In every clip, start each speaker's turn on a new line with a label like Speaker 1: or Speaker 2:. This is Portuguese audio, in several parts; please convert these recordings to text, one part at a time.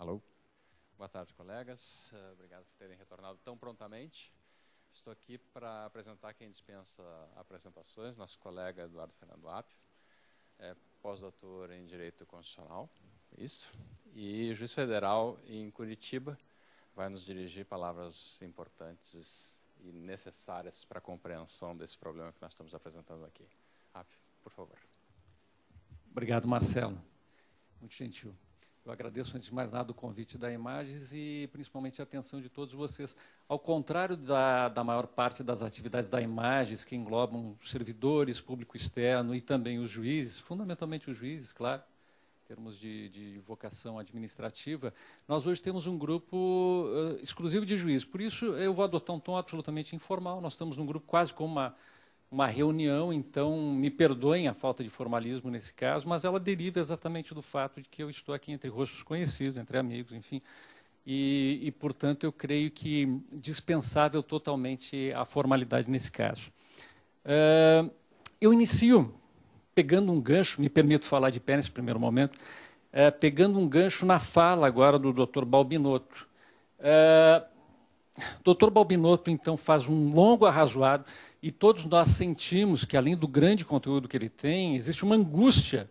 Speaker 1: Alô? Boa tarde, colegas. Ah, obrigado por terem retornado tão prontamente. Estou aqui para apresentar quem dispensa apresentações, nosso colega Eduardo Fernando Apio, é pós-doutor em Direito Constitucional, isso, e juiz federal em Curitiba, vai nos dirigir palavras importantes e necessárias para a compreensão desse problema que nós estamos apresentando aqui. Apio, por favor. Obrigado, Marcelo. Muito gentil. Eu agradeço, antes de mais nada, o convite da Imagens e principalmente a atenção de todos vocês. Ao contrário da, da maior parte das atividades da Imagens, que englobam servidores, público externo e também os juízes, fundamentalmente os juízes, claro, em termos de, de vocação administrativa, nós hoje temos um grupo uh, exclusivo de juízes. Por isso, eu vou adotar um tom absolutamente informal. Nós estamos num grupo quase como uma uma reunião, então me perdoem a falta de formalismo nesse caso, mas ela deriva exatamente do fato de que eu estou aqui entre rostos conhecidos, entre amigos, enfim. E, e portanto, eu creio que dispensável totalmente a formalidade nesse caso. Uh, eu inicio pegando um gancho, me permito falar de pé nesse primeiro momento, uh, pegando um gancho na fala agora do Dr. Balbinotto. Uh, ah, Dr. Balbinotto, então, faz um longo arrazoado e todos nós sentimos que, além do grande conteúdo que ele tem, existe uma angústia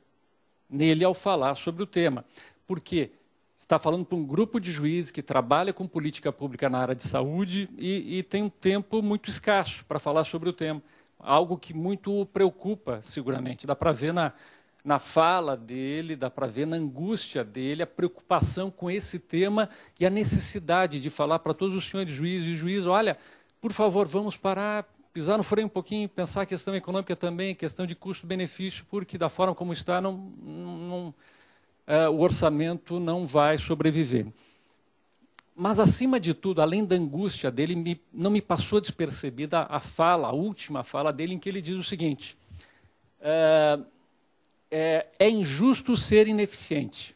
Speaker 1: nele ao falar sobre o tema. Porque está falando para um grupo de juízes que trabalha com política pública na área de saúde e, e tem um tempo muito escasso para falar sobre o tema. Algo que muito o preocupa, seguramente. Dá para ver na, na fala dele, dá para ver na angústia dele, a preocupação com esse tema e a necessidade de falar para todos os senhores juízes e juízes, olha, por favor, vamos parar, pisar no freio um pouquinho, pensar a questão econômica também, questão de custo-benefício, porque da forma como está, não, não, é, o orçamento não vai sobreviver. Mas, acima de tudo, além da angústia dele, me, não me passou despercebida a fala, a última fala dele, em que ele diz o seguinte: é, é, é injusto ser ineficiente.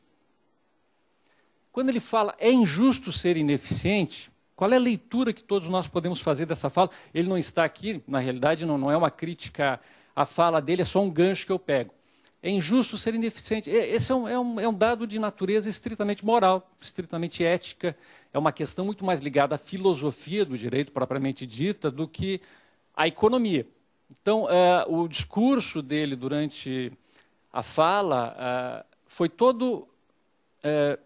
Speaker 1: Quando ele fala é injusto ser ineficiente, qual é a leitura que todos nós podemos fazer dessa fala? Ele não está aqui, na realidade, não, não é uma crítica à fala dele, é só um gancho que eu pego. É injusto ser ineficiente. É, esse é um, é, um, é um, dado de natureza estritamente moral, estritamente ética. É uma questão muito mais ligada à filosofia do direito propriamente dita do que à economia. Então, é, o discurso dele durante a fala é, foi todo é,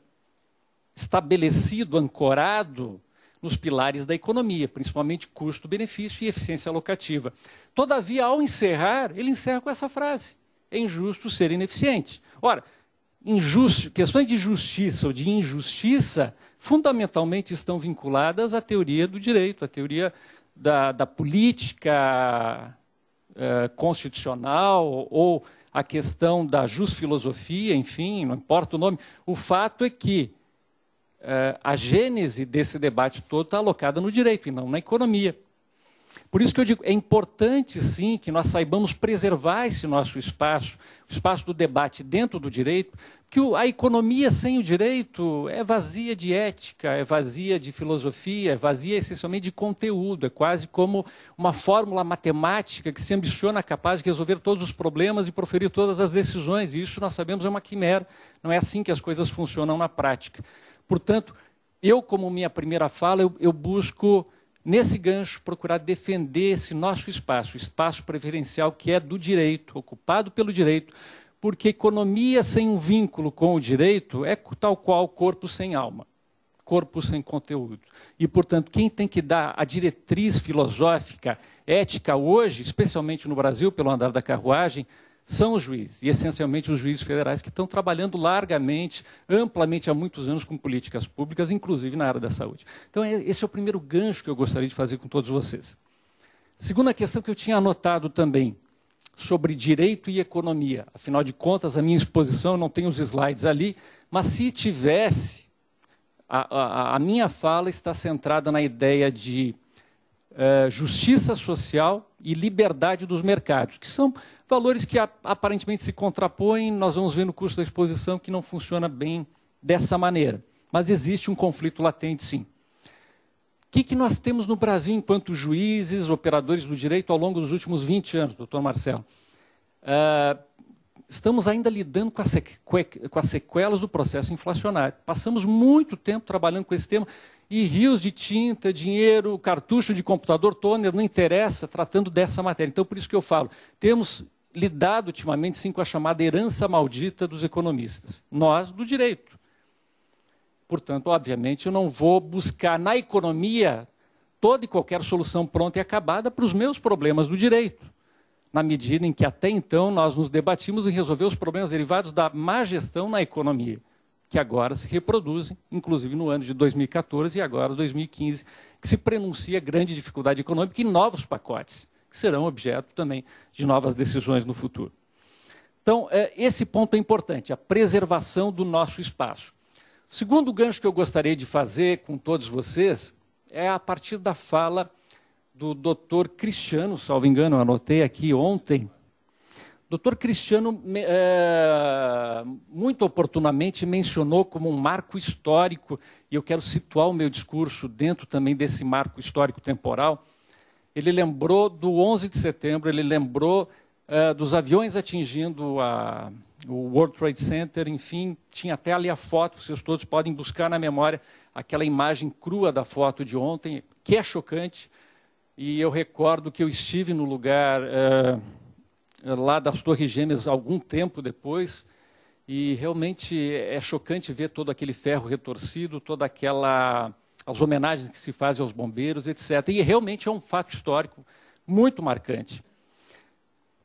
Speaker 1: estabelecido, ancorado nos pilares da economia, principalmente custo-benefício e eficiência locativa. Todavia, ao encerrar, ele encerra com essa frase: é injusto ser ineficiente. Ora, injusto, questões de justiça ou de injustiça fundamentalmente estão vinculadas à teoria do direito, à teoria da, da política eh, constitucional ou a questão da jusfilosofia, enfim, não importa o nome. O fato é que a gênese desse debate todo está alocada no direito e não na economia. Por isso que eu digo, é importante sim que nós saibamos preservar esse nosso espaço, o espaço do debate dentro do direito, que a economia sem o direito é vazia de ética, é vazia de filosofia, é vazia essencialmente de conteúdo, é quase como uma fórmula matemática que se ambiciona capaz de resolver todos os problemas e proferir todas as decisões. E isso nós sabemos é uma quimera, não é assim que as coisas funcionam na prática. Portanto, eu, como minha primeira fala, eu, eu busco, nesse gancho, procurar defender esse nosso espaço, espaço preferencial que é do direito, ocupado pelo direito, porque economia sem um vínculo com o direito é tal qual corpo sem alma, corpo sem conteúdo. E, portanto, quem tem que dar a diretriz filosófica, ética hoje, especialmente no Brasil, pelo andar da carruagem, são os juízes, e essencialmente os juízes federais, que estão trabalhando largamente, amplamente há muitos anos com políticas públicas, inclusive na área da saúde. Então, é, esse é o primeiro gancho que eu gostaria de fazer com todos vocês. Segunda questão que eu tinha anotado também, sobre direito e economia. Afinal de contas, a minha exposição não tem os slides ali, mas se tivesse, a, a, a minha fala está centrada na ideia de uh, justiça social e liberdade dos mercados, que são Valores que aparentemente se contrapõem, nós vamos ver no curso da exposição que não funciona bem dessa maneira. Mas existe um conflito latente, sim. O que, que nós temos no Brasil enquanto juízes, operadores do direito, ao longo dos últimos 20 anos, doutor Marcelo? Uh, estamos ainda lidando com, com as sequelas do processo inflacionário. Passamos muito tempo trabalhando com esse tema e rios de tinta, dinheiro, cartucho de computador, toner, não interessa, tratando dessa matéria. Então, por isso que eu falo, temos lidado ultimamente sim com a chamada herança maldita dos economistas, nós do direito. Portanto, obviamente, eu não vou buscar na economia toda e qualquer solução pronta e acabada para os meus problemas do direito, na medida em que até então nós nos debatimos em resolver os problemas derivados da má gestão na economia, que agora se reproduzem, inclusive no ano de 2014 e agora 2015, que se prenuncia grande dificuldade econômica e novos pacotes que serão objeto também de novas decisões no futuro. Então, é, esse ponto é importante, a preservação do nosso espaço. O segundo gancho que eu gostaria de fazer com todos vocês é a partir da fala do doutor Cristiano, salvo engano, anotei aqui ontem. Doutor Cristiano, é, muito oportunamente, mencionou como um marco histórico, e eu quero situar o meu discurso dentro também desse marco histórico temporal, ele lembrou do 11 de setembro, ele lembrou uh, dos aviões atingindo a, o World Trade Center, enfim, tinha até ali a foto, vocês todos podem buscar na memória aquela imagem crua da foto de ontem, que é chocante, e eu recordo que eu estive no lugar uh, lá das Torres Gêmeas algum tempo depois, e realmente é chocante ver todo aquele ferro retorcido, toda aquela as homenagens que se fazem aos bombeiros, etc. E realmente é um fato histórico muito marcante.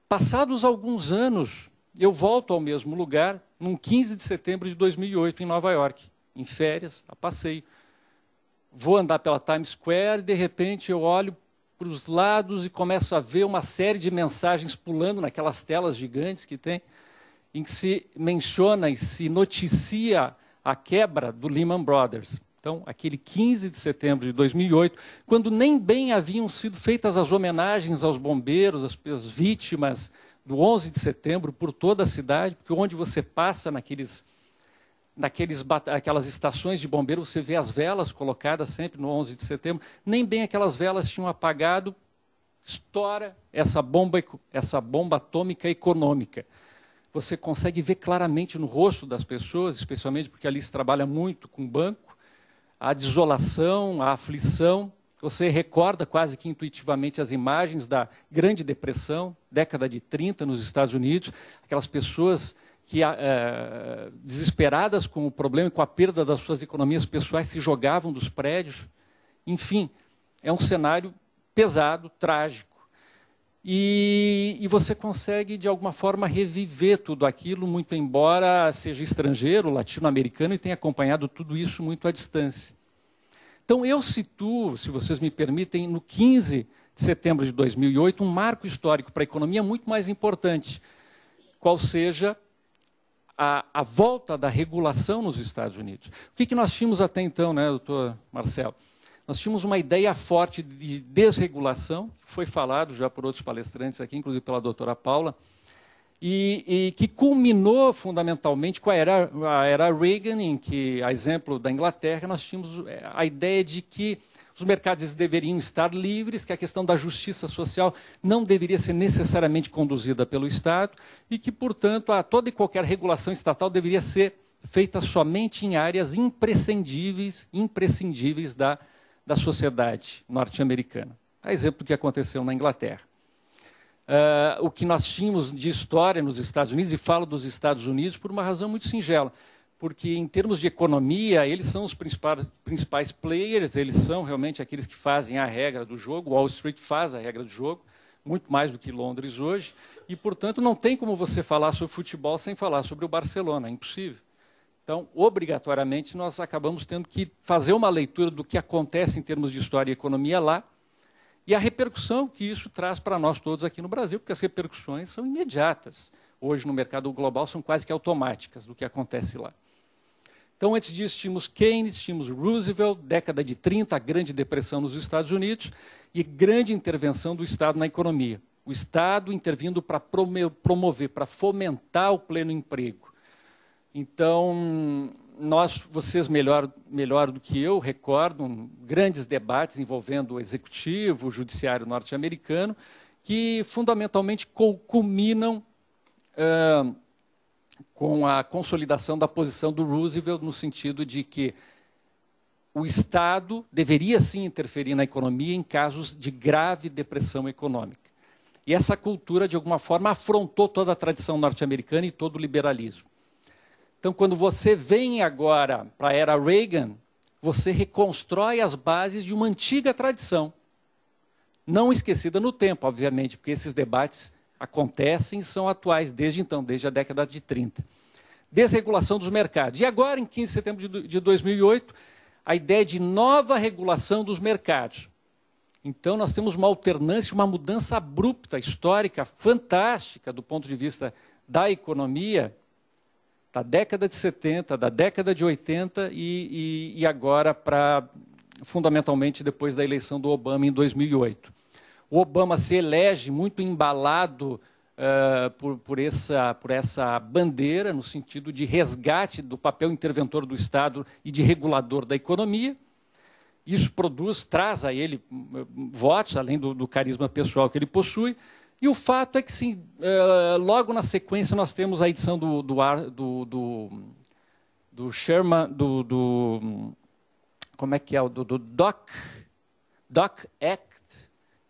Speaker 1: Passados alguns anos, eu volto ao mesmo lugar, num 15 de setembro de 2008, em Nova York, em férias, a passeio. Vou andar pela Times Square e, de repente, eu olho para os lados e começo a ver uma série de mensagens pulando naquelas telas gigantes que tem, em que se menciona e se noticia a quebra do Lehman Brothers. Então, aquele 15 de setembro de 2008, quando nem bem haviam sido feitas as homenagens aos bombeiros, às, às vítimas do 11 de setembro por toda a cidade, porque onde você passa naqueles, naqueles aquelas estações de bombeiros você vê as velas colocadas sempre no 11 de setembro, nem bem aquelas velas tinham apagado, estoura essa bomba, essa bomba atômica econômica você consegue ver claramente no rosto das pessoas, especialmente porque ali se trabalha muito com banco, a desolação, a aflição. Você recorda quase que intuitivamente as imagens da Grande Depressão, década de 30 nos Estados Unidos, aquelas pessoas que, é, desesperadas com o problema e com a perda das suas economias pessoais, se jogavam dos prédios. Enfim, é um cenário pesado, trágico. E, e, você consegue, de alguma forma, reviver tudo aquilo, muito embora seja estrangeiro, latino-americano, e tenha acompanhado tudo isso muito à distância. Então, eu situo, se vocês me permitem, no 15 de setembro de 2008, um marco histórico para a economia muito mais importante, qual seja a, a volta da regulação nos Estados Unidos. O que, que nós tínhamos até então, né, doutor Marcelo? Nós tínhamos uma ideia forte de desregulação, que foi falado já por outros palestrantes aqui, inclusive pela doutora Paula, e, e, que culminou fundamentalmente com a era, a era, Reagan, em que, a exemplo da Inglaterra, nós tínhamos é, a ideia de que os mercados deveriam estar livres, que a questão da justiça social não deveria ser necessariamente conduzida pelo Estado e que, portanto, a toda e qualquer regulação estatal deveria ser feita somente em áreas imprescindíveis, imprescindíveis da da sociedade norte-americana. A tá exemplo do que aconteceu na Inglaterra. Uh, o que nós tínhamos de história nos Estados Unidos, e falo dos Estados Unidos por uma razão muito singela, porque em termos de economia, eles são os principais, principais players, eles são realmente aqueles que fazem a regra do jogo, Wall Street faz a regra do jogo, muito mais do que Londres hoje, e, portanto, não tem como você falar sobre futebol sem falar sobre o Barcelona, é impossível. Então, obrigatoriamente, nós acabamos tendo que fazer uma leitura do que acontece em termos de história e economia lá e a repercussão que isso traz para nós todos aqui no Brasil, porque as repercussões são imediatas. Hoje, no mercado global, são quase que automáticas do que acontece lá. Então, antes disso, tínhamos Keynes, tínhamos Roosevelt, década de 30, a Grande Depressão nos Estados Unidos e grande intervenção do Estado na economia. O Estado intervindo para promover, para fomentar o pleno emprego. Então, nós, vocês melhor, melhor do que eu recordam grandes debates envolvendo o executivo, o judiciário norte-americano, que fundamentalmente culminam uh, com a consolidação da posição do Roosevelt no sentido de que o Estado deveria sim interferir na economia em casos de grave depressão econômica. E essa cultura, de alguma forma, afrontou toda a tradição norte-americana e todo o liberalismo. Então, quando você vem agora para a era Reagan, você reconstrói as bases de uma antiga tradição. Não esquecida no tempo, obviamente, porque esses debates acontecem e são atuais desde então, desde a década de 30. Desregulação dos mercados. E agora, em 15 de setembro de 2008, a ideia de nova regulação dos mercados. Então, nós temos uma alternância, uma mudança abrupta, histórica, fantástica do ponto de vista da economia, da década de 70, da década de 80 e, e, e agora para, fundamentalmente, depois da eleição do Obama em 2008. O Obama se elege muito embalado uh, por, por, essa, por essa bandeira, no sentido de resgate do papel interventor do Estado e de regulador da economia. Isso produz, traz a ele hum, hum, votos, além do, do carisma pessoal que ele possui, e o fato é que, sim, é, logo na sequência, nós temos a edição do, do, ar, do, do, do Sherman, do, do, Como é que é? Do, do Doc, Doc Act.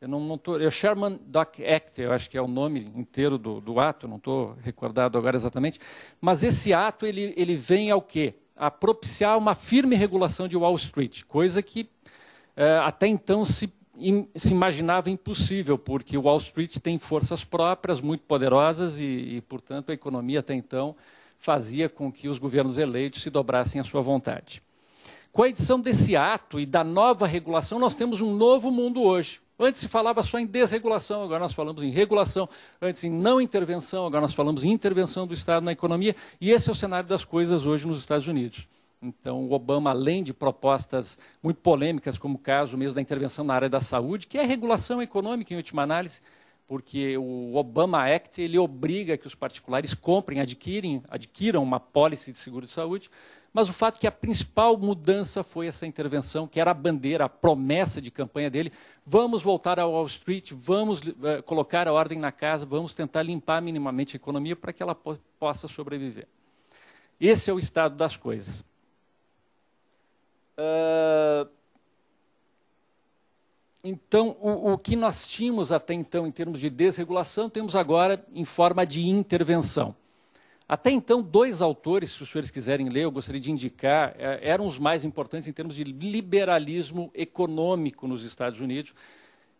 Speaker 1: Eu não, não tô, é Sherman Doc Act, eu acho que é o nome inteiro do, do ato, não estou recordado agora exatamente. Mas esse ato, ele, ele vem ao quê? A propiciar uma firme regulação de Wall Street, coisa que é, até então se se imaginava impossível, porque Wall Street tem forças próprias muito poderosas e, e, portanto, a economia até então fazia com que os governos eleitos se dobrassem à sua vontade. Com a edição desse ato e da nova regulação, nós temos um novo mundo hoje. Antes se falava só em desregulação, agora nós falamos em regulação. Antes em não intervenção, agora nós falamos em intervenção do Estado na economia. E esse é o cenário das coisas hoje nos Estados Unidos. Então, o Obama, além de propostas muito polêmicas, como o caso mesmo da intervenção na área da saúde, que é regulação econômica em última análise, porque o Obama Act ele obriga que os particulares comprem, adquirem, adquiram uma pólice de seguro de saúde, mas o fato é que a principal mudança foi essa intervenção, que era a bandeira, a promessa de campanha dele, vamos voltar ao Wall Street, vamos uh, colocar a ordem na casa, vamos tentar limpar minimamente a economia para que ela po possa sobreviver. Esse é o estado das coisas. Ah, então, o, o, que nós tínhamos até então em termos de desregulação, temos agora em forma de intervenção. Até então, dois autores, se os senhores quiserem ler, eu gostaria de indicar, é, eram os mais importantes em termos de liberalismo econômico nos Estados Unidos.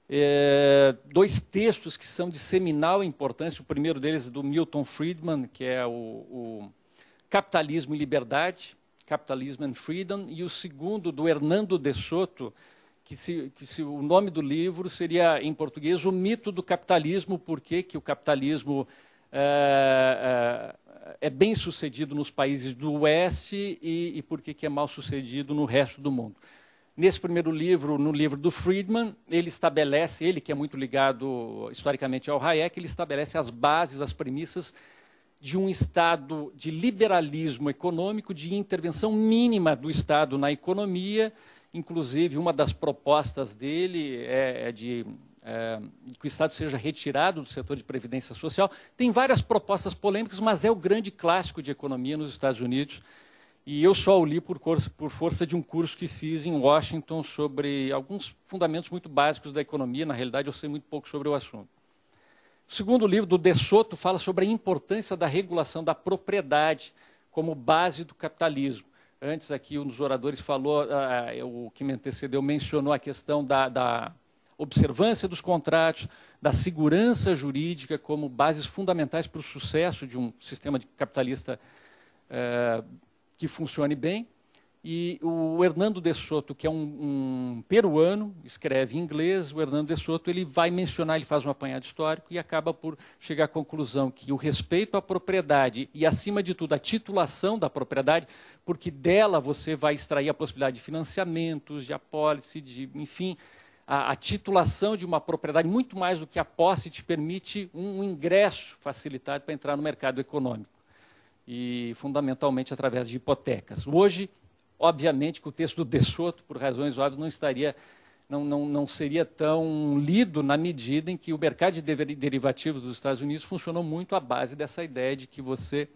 Speaker 1: É, dois textos que são de seminal importância, o primeiro deles é do Milton Friedman, que é o, o Capitalismo e Liberdade, Capitalism and Freedom, e o segundo, do Hernando de Soto, que, se, que se, o nome do livro seria, em português, O Mito do Capitalismo, por que o capitalismo é, é, é, bem sucedido nos países do Oeste e, e por que é mal sucedido no resto do mundo. Nesse primeiro livro, no livro do Friedman, ele estabelece, ele que é muito ligado historicamente ao Hayek, ele estabelece as bases, as premissas de um Estado de liberalismo econômico, de intervenção mínima do Estado na economia. Inclusive, uma das propostas dele é, é, de é, que o Estado seja retirado do setor de previdência social. Tem várias propostas polêmicas, mas é o grande clássico de economia nos Estados Unidos. E eu só o li por, curso, por força de um curso que fiz em Washington sobre alguns fundamentos muito básicos da economia. Na realidade, eu sei muito pouco sobre o assunto. O segundo livro do De Soto fala sobre a importância da regulação da propriedade como base do capitalismo. Antes aqui um dos oradores falou, uh, o que me antecedeu mencionou a questão da, da observância dos contratos, da segurança jurídica como bases fundamentais para o sucesso de um sistema capitalista eh, que funcione bem. E o Hernando de Soto, que é um, um, peruano, escreve em inglês, o Hernando de Soto ele vai mencionar, ele faz um apanhado histórico e acaba por chegar à conclusão que o respeito à propriedade e, acima de tudo, a titulação da propriedade, porque dela você vai extrair a possibilidade de financiamentos, de apólice, de, enfim, a, a titulação de uma propriedade, muito mais do que a posse, te permite um, um ingresso facilitado para entrar no mercado econômico. E, fundamentalmente, através de hipotecas. Hoje, Obviamente que o texto do De Soto, por razões óbvias, não estaria não, não, não, seria tão lido na medida em que o mercado de derivativos dos Estados Unidos funcionou muito à base dessa ideia de que você,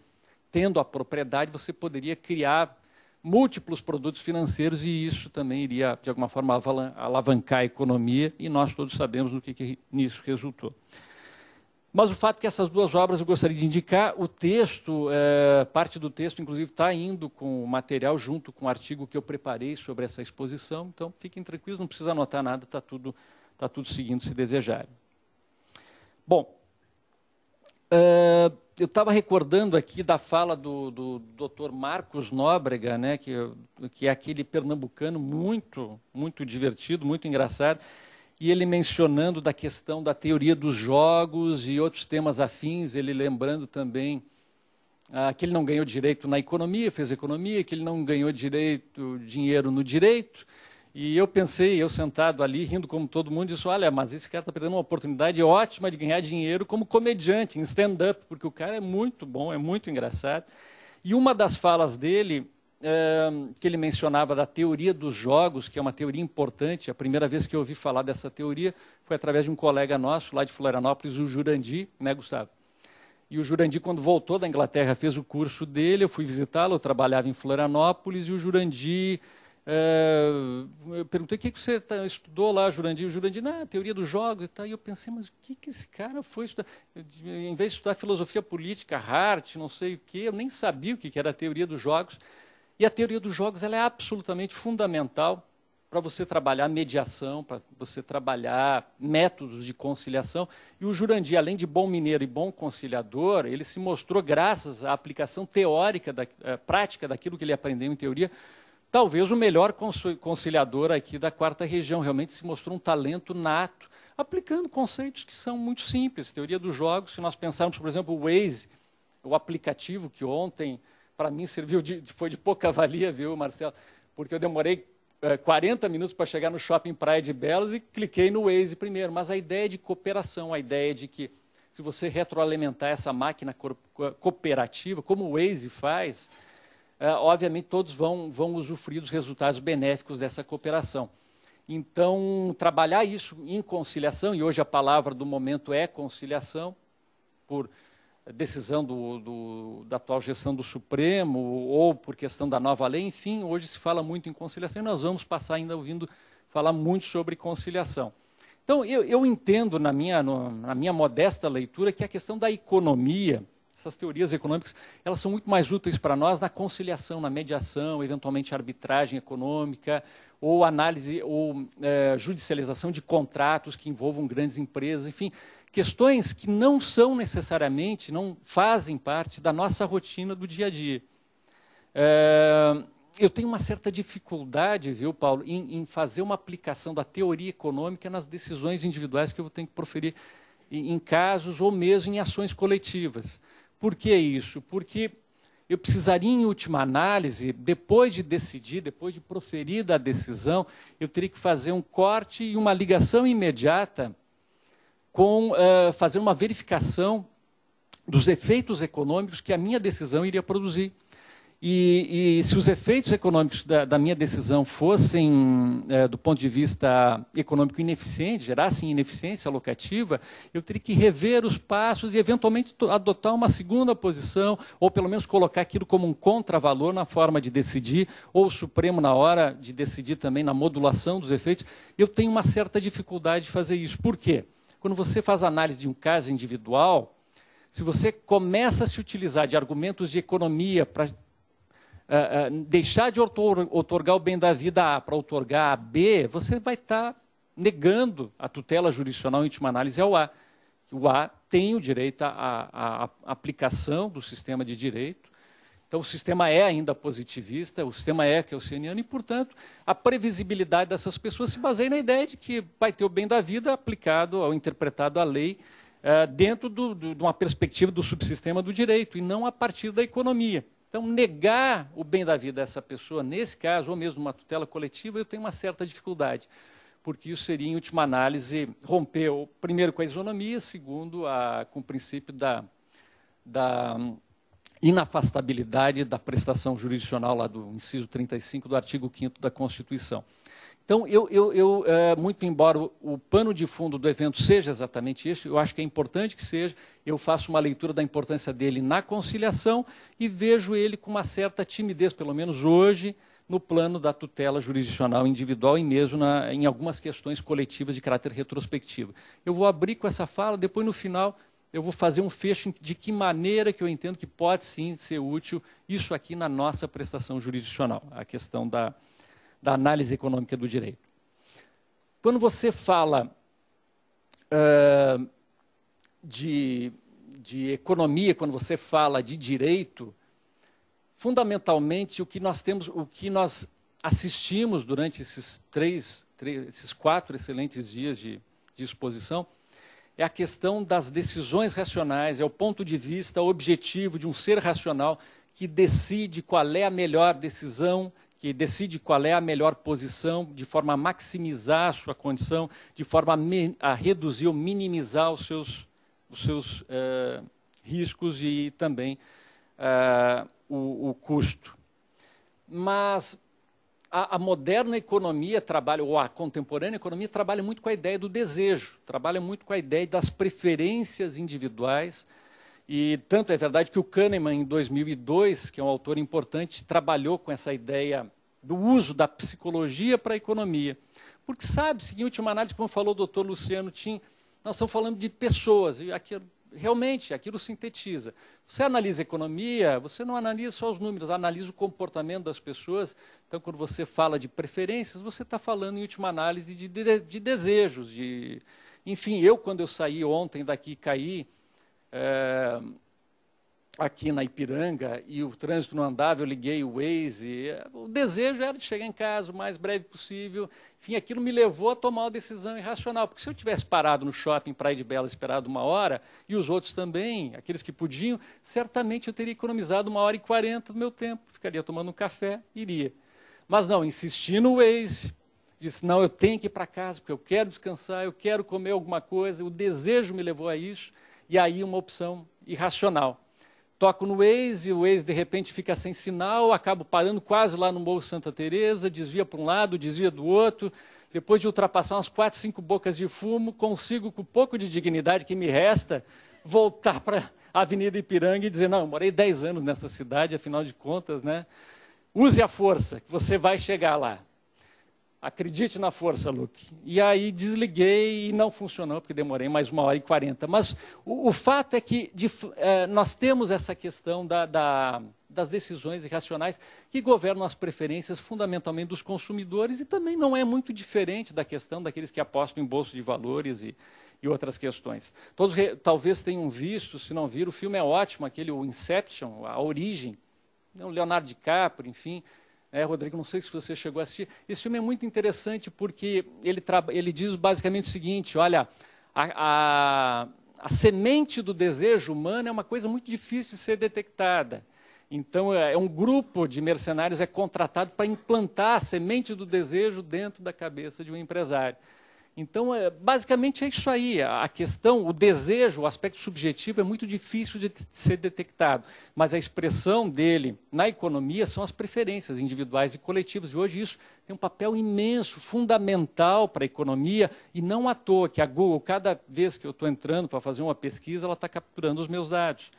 Speaker 1: tendo a propriedade, você poderia criar múltiplos produtos financeiros e isso também iria, de alguma forma, alavancar a economia e nós todos sabemos no que, que nisso resultou. Mas o fato é que essas duas obras eu gostaria de indicar, o texto, é, parte do texto, inclusive, está indo com o material junto com o artigo que eu preparei sobre essa exposição. Então, fiquem tranquilos, não precisa anotar nada, está tudo, tá tudo seguindo se desejarem. Bom, é, eu estava recordando aqui da fala do, do Dr. Marcos Nóbrega, né, que, que é aquele pernambucano muito, muito divertido, muito engraçado e ele mencionando da questão da teoria dos jogos e outros temas afins, ele lembrando também ah, que ele não ganhou direito na economia, fez economia, que ele não ganhou direito, dinheiro no direito. E eu pensei, eu sentado ali, rindo como todo mundo, disse: olha, mas esse cara está perdendo uma oportunidade ótima de ganhar dinheiro como comediante, em stand-up, porque o cara é muito bom, é muito engraçado. E uma das falas dele que ele mencionava da teoria dos jogos, que é uma teoria importante. A primeira vez que eu ouvi falar dessa teoria foi através de um colega nosso lá de Florianópolis, o Jurandi, né, Gustavo? E o Jurandi, quando voltou da Inglaterra, fez o curso dele, eu fui visitá-lo, eu trabalhava em Florianópolis, e o Jurandi. É, eu perguntei o que, que você tá, estudou lá, Jurandi? O Jurandi, na teoria dos jogos e tal. E eu pensei, mas o que, que esse cara foi estudar? em vez de estudar filosofia política, Hart, não sei o quê, eu nem sabia o que, que era a teoria dos jogos. E a teoria dos jogos ela é absolutamente fundamental para você trabalhar mediação, para você trabalhar métodos de conciliação. E o Jurandir, além de bom mineiro e bom conciliador, ele se mostrou, graças à aplicação teórica, da, eh, prática daquilo que ele aprendeu em teoria, talvez o melhor conciliador aqui da quarta região. Realmente se mostrou um talento nato, aplicando conceitos que são muito simples. Teoria dos jogos, se nós pensarmos, por exemplo, o Waze, o aplicativo que ontem para mim serviu de, foi de pouca valia, viu, Marcelo? Porque eu demorei é, eh, 40 minutos para chegar no shopping Praia de Belas e cliquei no Waze primeiro. Mas a ideia de cooperação, a ideia de que se você retroalimentar essa máquina cooperativa, como o Waze faz, é, obviamente todos vão, vão usufruir dos resultados benéficos dessa cooperação. Então, trabalhar isso em conciliação, e hoje a palavra do momento é conciliação, por decisão do, do, da atual gestão do Supremo ou por questão da nova lei, enfim, hoje se fala muito em conciliação e nós vamos passar ainda ouvindo falar muito sobre conciliação. Então, eu, eu entendo, na minha, no, na minha modesta leitura, que a questão da economia, essas teorias econômicas, elas são muito mais úteis para nós na conciliação, na mediação, eventualmente arbitragem econômica, ou análise ou é, judicialização de contratos que envolvam grandes empresas, enfim, questões que não são necessariamente, não fazem parte da nossa rotina do dia a dia. É, eu tenho uma certa dificuldade, viu, Paulo, em, em, fazer uma aplicação da teoria econômica nas decisões individuais que eu tenho que proferir em, em casos ou mesmo em ações coletivas. Por que isso? Porque eu precisaria, em última análise, depois de decidir, depois de proferida a decisão, eu teria que fazer um corte e uma ligação imediata com uh, fazer uma verificação dos efeitos econômicos que a minha decisão iria produzir. E, e se os efeitos econômicos da, da minha decisão fossem, eh, do ponto de vista econômico, ineficientes, gerassem ineficiência locativa, eu teria que rever os passos e, eventualmente, adotar uma segunda posição, ou pelo menos colocar aquilo como um contravalor na forma de decidir, ou o Supremo, na hora de decidir também na modulação dos efeitos. Eu tenho uma certa dificuldade de fazer isso. Por quê? Quando você faz análise de um caso individual, se você começa a se utilizar de argumentos de economia para uh, eh, uh, eh, deixar de otorgar o bem da vida A para otorgar a B, você vai estar tá negando a tutela jurisdicional em última análise ao é A. O A tem o direito à aplicação do sistema de direito então, o sistema é ainda positivista, o sistema é kelseniano, e, portanto, a previsibilidade dessas pessoas se baseia na ideia de que vai ter o bem da vida aplicado ou interpretado à lei uh, dentro do, do, de uma perspectiva do subsistema do direito, e não a partir da economia. Então, negar o bem da vida a essa pessoa, nesse caso, ou mesmo uma tutela coletiva, eu tenho uma certa dificuldade, porque isso seria, em última análise, romper, primeiro, com a isonomia, segundo, a, com o princípio da, da inafastabilidade da prestação jurisdicional lá do inciso 35 do artigo 5 da Constituição. Então, eu, eu, eu é, muito embora o, o pano de fundo do evento seja exatamente isso, eu acho que é importante que seja, eu faço uma leitura da importância dele na conciliação e vejo ele com uma certa timidez, pelo menos hoje, no plano da tutela jurisdicional individual e mesmo na, em algumas questões coletivas de caráter retrospectivo. Eu vou abrir com essa fala, depois no final eu vou fazer um fecho de que maneira que eu entendo que pode sim ser útil isso aqui na nossa prestação jurisdicional, a questão da, da análise econômica do direito. Quando você fala uh, de, de economia, quando você fala de direito, fundamentalmente o que nós temos, o que nós assistimos durante esses três, três esses quatro excelentes dias de, de exposição é a questão das decisões racionais, é o ponto de vista objetivo de um ser racional que decide qual é a melhor decisão, que decide qual é a melhor posição, de forma a maximizar a sua condição, de forma a, a reduzir ou minimizar os seus, os seus eh, riscos e também eh, o, o custo. Mas a, a, moderna economia trabalha, ou a contemporânea economia, trabalha muito com a ideia do desejo, trabalha muito com a ideia das preferências individuais. E tanto é verdade que o Kahneman, em 2002, que é um autor importante, trabalhou com essa ideia do uso da psicologia para a economia. Porque sabe-se, em última análise, como falou o doutor Luciano Tim, nós estamos falando de pessoas, e aqui realmente aquilo sintetiza. Você analisa economia, você não analisa só os números, analisa o comportamento das pessoas. Então, quando você fala de preferências, você está falando, em última análise, de, de, de, desejos. De... Enfim, eu, quando eu saí ontem daqui e caí, eh, aqui na Ipiranga e o trânsito não andava, eu liguei o Waze. O desejo era de chegar em casa o mais breve possível. Enfim, aquilo me levou a tomar uma decisão irracional, porque se eu tivesse parado no shopping Praia de Belas esperado uma hora, e os outros também, aqueles que podiam, certamente eu teria economizado uma hora e quarenta do meu tempo. Ficaria tomando um café, iria. Mas não, insisti no Waze. Disse, não, eu tenho que ir para casa, porque eu quero descansar, eu quero comer alguma coisa. O desejo me levou a isso. E aí uma opção irracional toco no Waze, o Waze de repente fica sem sinal, acabo parando quase lá no Morro Santa Teresa, desvia para um lado, desvia do outro. Depois de ultrapassar umas quatro, cinco bocas de fumo, consigo, com o pouco de dignidade que me resta, voltar para a Avenida Ipiranga e dizer, não, eu morei dez anos nessa cidade, afinal de contas, né? Use a força, que você vai chegar lá. Acredite na força, Luke. E aí desliguei e não funcionou, porque demorei mais uma hora e quarenta. Mas o, o, fato é que de, eh, nós temos essa questão da, da, das decisões irracionais que governam as preferências fundamentalmente dos consumidores e também não é muito diferente da questão daqueles que apostam em bolsa de valores e, e outras questões. Todos re, talvez tenham visto, se não viram, o filme é ótimo, aquele o Inception, a origem, né, o Leonardo DiCaprio, enfim é, Rodrigo, não sei se você chegou a assistir. Esse filme é muito interessante porque ele, ele diz basicamente o seguinte: olha, a, a, a, semente do desejo humano é uma coisa muito difícil de ser detectada. Então, é, é um grupo de mercenários é contratado para implantar a semente do desejo dentro da cabeça de um empresário. Então, é, basicamente é isso aí. A questão, o desejo, o aspecto subjetivo é muito difícil de ser detectado, mas a expressão dele na economia são as preferências individuais e coletivas. E hoje isso tem um papel imenso, fundamental para a economia, e não à toa que a Google, cada vez que eu estou entrando para fazer uma pesquisa, ela está capturando os meus dados.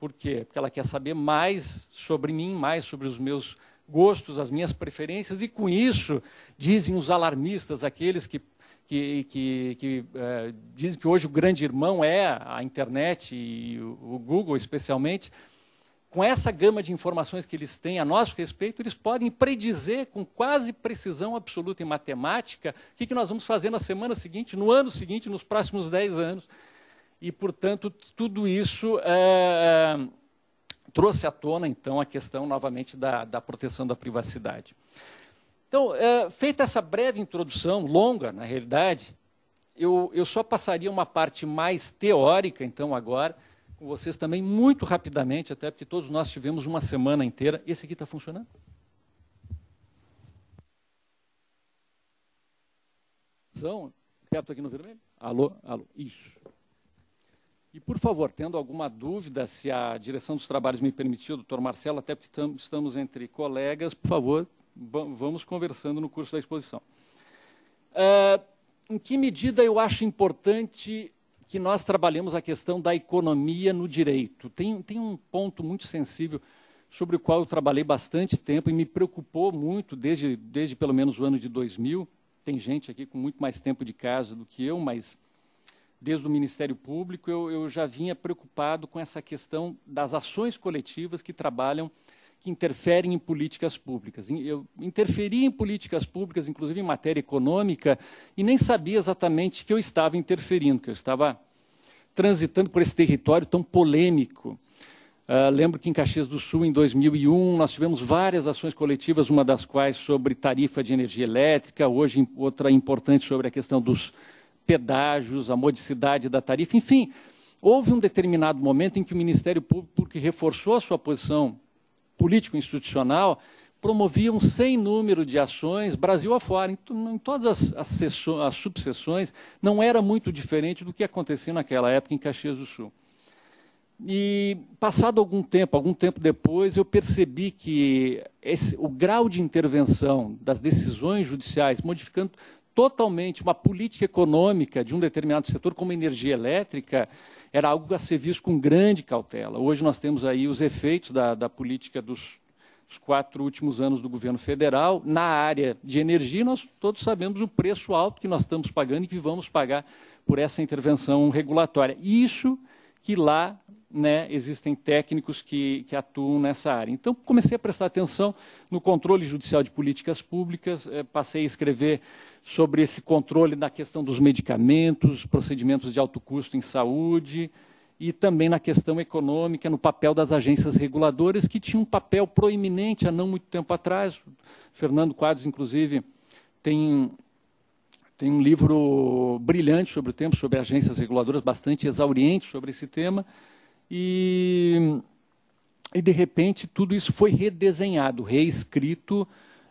Speaker 1: Por quê? Porque ela quer saber mais sobre mim, mais sobre os meus gostos, as minhas preferências, e com isso, dizem os alarmistas, aqueles que que, que, que é, dizem que hoje o grande irmão é a internet e o, o Google especialmente, com essa gama de informações que eles têm a nosso respeito, eles podem predizer com quase precisão absoluta em matemática o que, que nós vamos fazer na semana seguinte, no ano seguinte, nos próximos 10 anos. E, portanto, tudo isso é, é, trouxe à tona, então, a questão novamente da, da proteção da privacidade. Então, é, feita essa breve introdução, longa na realidade, eu, eu só passaria uma parte mais teórica, então, agora, com vocês também, muito rapidamente, até porque todos nós tivemos uma semana inteira. Esse aqui está funcionando? São, perto aqui no vermelho? Alô, alô, isso. E, por favor, tendo alguma dúvida, se a direção dos trabalhos me permitiu, doutor Marcelo, até porque estamos entre colegas, por favor, vamos conversando no curso da exposição. Uh, em que medida eu acho importante que nós trabalhemos a questão da economia no direito? Tem, tem um ponto muito sensível sobre o qual eu trabalhei bastante tempo e me preocupou muito desde, desde pelo menos o ano de 2000. Tem gente aqui com muito mais tempo de casa do que eu, mas desde o Ministério Público eu, eu já vinha preocupado com essa questão das ações coletivas que trabalham que interferem em políticas públicas. Eu interferi em políticas públicas, inclusive em matéria econômica, e nem sabia exatamente que eu estava interferindo, que eu estava transitando por esse território tão polêmico. Uh, lembro que em Caxias do Sul, em 2001, nós tivemos várias ações coletivas, uma das quais sobre tarifa de energia elétrica, hoje outra importante sobre a questão dos pedágios, a modicidade da tarifa. Enfim, houve um determinado momento em que o Ministério Público reforçou a sua posição político-institucional, promoviam sem número de ações, Brasil afora, em, em todas as, as, as subseções, não era muito diferente do que acontecia naquela época em Caxias do Sul. E passado algum tempo, algum tempo depois, eu percebi que esse, o grau de intervenção das decisões judiciais, modificando totalmente uma política econômica de um determinado setor, como energia elétrica, era algo a ser visto com grande cautela. Hoje nós temos aí os efeitos da, da política dos, dos quatro últimos anos do governo federal. Na área de energia, nós todos sabemos o preço alto que nós estamos pagando e que vamos pagar por essa intervenção regulatória. Isso que lá né, existem técnicos que, que, atuam nessa área. Então, comecei a prestar atenção no controle judicial de políticas públicas, eh, passei a escrever sobre esse controle na questão dos medicamentos, procedimentos de alto custo em saúde e também na questão econômica, no papel das agências reguladoras, que tinha um papel proeminente há não muito tempo atrás. O Fernando Quadros, inclusive, tem tem um livro brilhante sobre o tempo, sobre agências reguladoras, bastante exauriente sobre esse tema. E, e de repente, tudo isso foi redesenhado, reescrito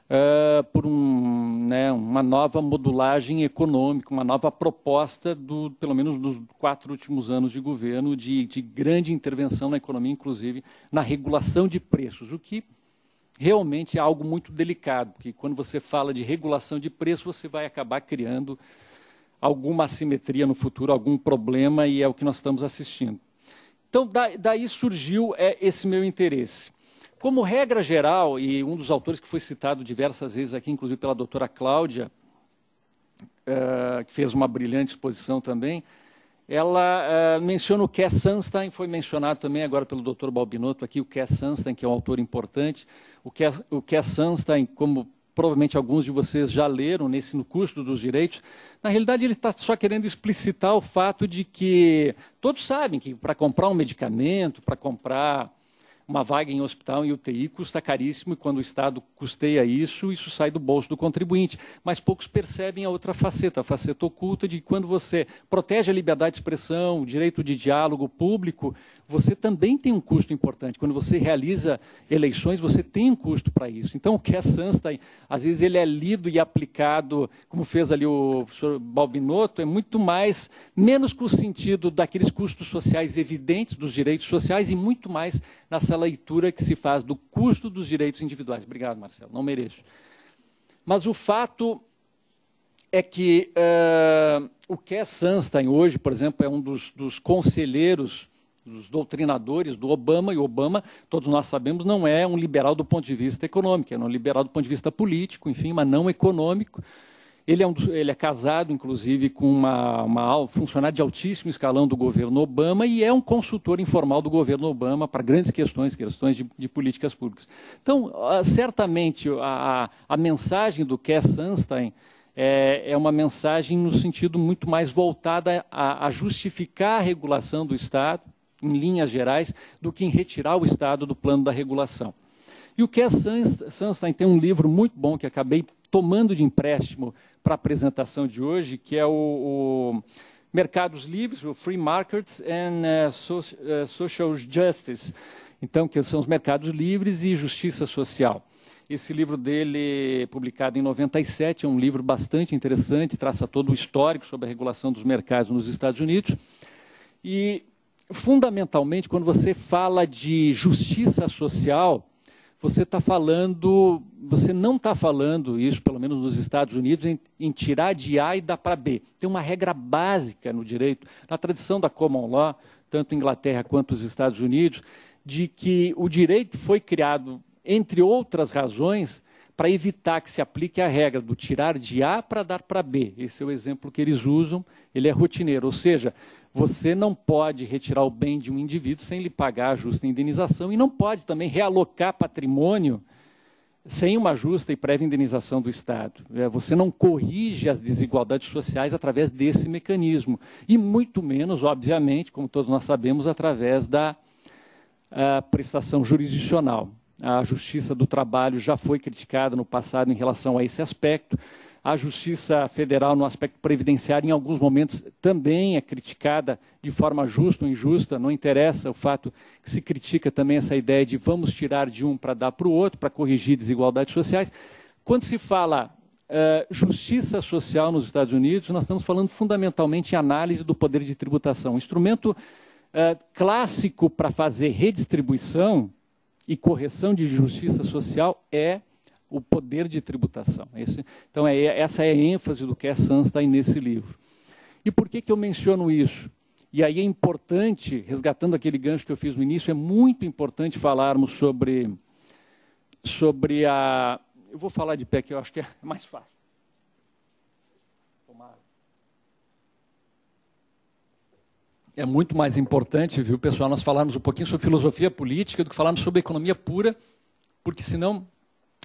Speaker 1: uh, por um, né, uma nova modulagem econômica, uma nova proposta, do, pelo menos dos quatro últimos anos de governo, de, de grande intervenção na economia, inclusive na regulação de preços, o que realmente é algo muito delicado, porque quando você fala de regulação de preço, você vai acabar criando alguma assimetria no futuro, algum problema, e é o que nós estamos assistindo. Então, daí surgiu é, esse meu interesse. Como regra geral, e um dos autores que foi citado diversas vezes aqui, inclusive pela doutora Cláudia, é, que fez uma brilhante exposição também, ela é, menciona o Cass Sunstein, foi mencionado também agora pelo doutor Balbinotto aqui, o Cass Sunstein, que é um autor importante. O Cass, o Cass Sunstein, como provavelmente alguns de vocês já leram nesse no custo dos direitos. Na realidade, ele está só querendo explicitar o fato de que todos sabem que para comprar um medicamento, para comprar uma vaga em hospital, em UTI, custa caríssimo e quando o Estado custeia isso, isso sai do bolso do contribuinte. Mas poucos percebem a outra faceta, a faceta oculta de que quando você protege a liberdade de expressão, o direito de diálogo público, você também tem um custo importante. Quando você realiza eleições, você tem um custo para isso. Então, o que é Sunstein, tá às vezes ele é lido e aplicado, como fez ali o professor Balbinotto, é muito mais, menos com o sentido daqueles custos sociais evidentes dos direitos sociais e muito mais nessa leitura que se faz do custo dos direitos individuais. Obrigado, Marcelo, não mereço. Mas o fato é que uh, o Cass Sunstein tá hoje, por exemplo, é um dos, dos conselheiros dos doutrinadores do Obama, e Obama, todos nós sabemos, não é um liberal do ponto de vista econômico, é um liberal do ponto de vista político, enfim, mas não econômico. Ele é, um, ele é casado, inclusive, com uma, uma funcionária de altíssimo escalão do governo Obama e é um consultor informal do governo Obama para grandes questões, questões de, de políticas públicas. Então, ah, certamente, a, a mensagem do Cass Sunstein é, é, uma mensagem no sentido muito mais voltada a, a, justificar a regulação do Estado, em linhas gerais, do que em retirar o Estado do plano da regulação. E o Cass é Sunstein tem um livro muito bom que acabei tomando de empréstimo para a apresentação de hoje, que é o, o Mercados Livres, o Free Markets and uh, Social Justice, então, que são os mercados livres e justiça social. Esse livro dele, publicado em 97, é um livro bastante interessante, traça todo o histórico sobre a regulação dos mercados nos Estados Unidos. E fundamentalmente, quando você fala de justiça social, você está falando, você não está falando isso, pelo menos nos Estados Unidos, em, em, tirar de A e dar para B. Tem uma regra básica no direito, na tradição da common law, tanto Inglaterra quanto os Estados Unidos, de que o direito foi criado, entre outras razões, para evitar que se aplique a regra do tirar de A para dar para B. Esse é o exemplo que eles usam, ele é rotineiro. Ou seja, você não pode retirar o bem de um indivíduo sem lhe pagar a justa indenização e não pode também realocar patrimônio sem uma justa e prévia indenização do Estado. É, você não corrige as desigualdades sociais através desse mecanismo. E muito menos, obviamente, como todos nós sabemos, através da prestação jurisdicional. A justiça do trabalho já foi criticada no passado em relação a esse aspecto. A Justiça Federal, no aspecto previdenciário, em alguns momentos também é criticada de forma justa ou injusta, não interessa o fato que se critica também essa ideia de vamos tirar de um para dar para o outro, para corrigir desigualdades sociais. Quando se fala Uh, justiça social nos Estados Unidos, nós estamos falando fundamentalmente em análise do poder de tributação. Um instrumento uh, clássico para fazer redistribuição e correção de justiça social é o poder de tributação. Esse, então, é, essa é a ênfase do que é Sunstein nesse livro. E por que, que eu menciono isso? E aí é importante, resgatando aquele gancho que eu fiz no início, é muito importante falarmos sobre, sobre a. Eu vou falar de pé, que eu acho que é mais fácil. É muito mais importante, viu, pessoal, nós falarmos um pouquinho sobre filosofia política do que falarmos sobre economia pura, porque senão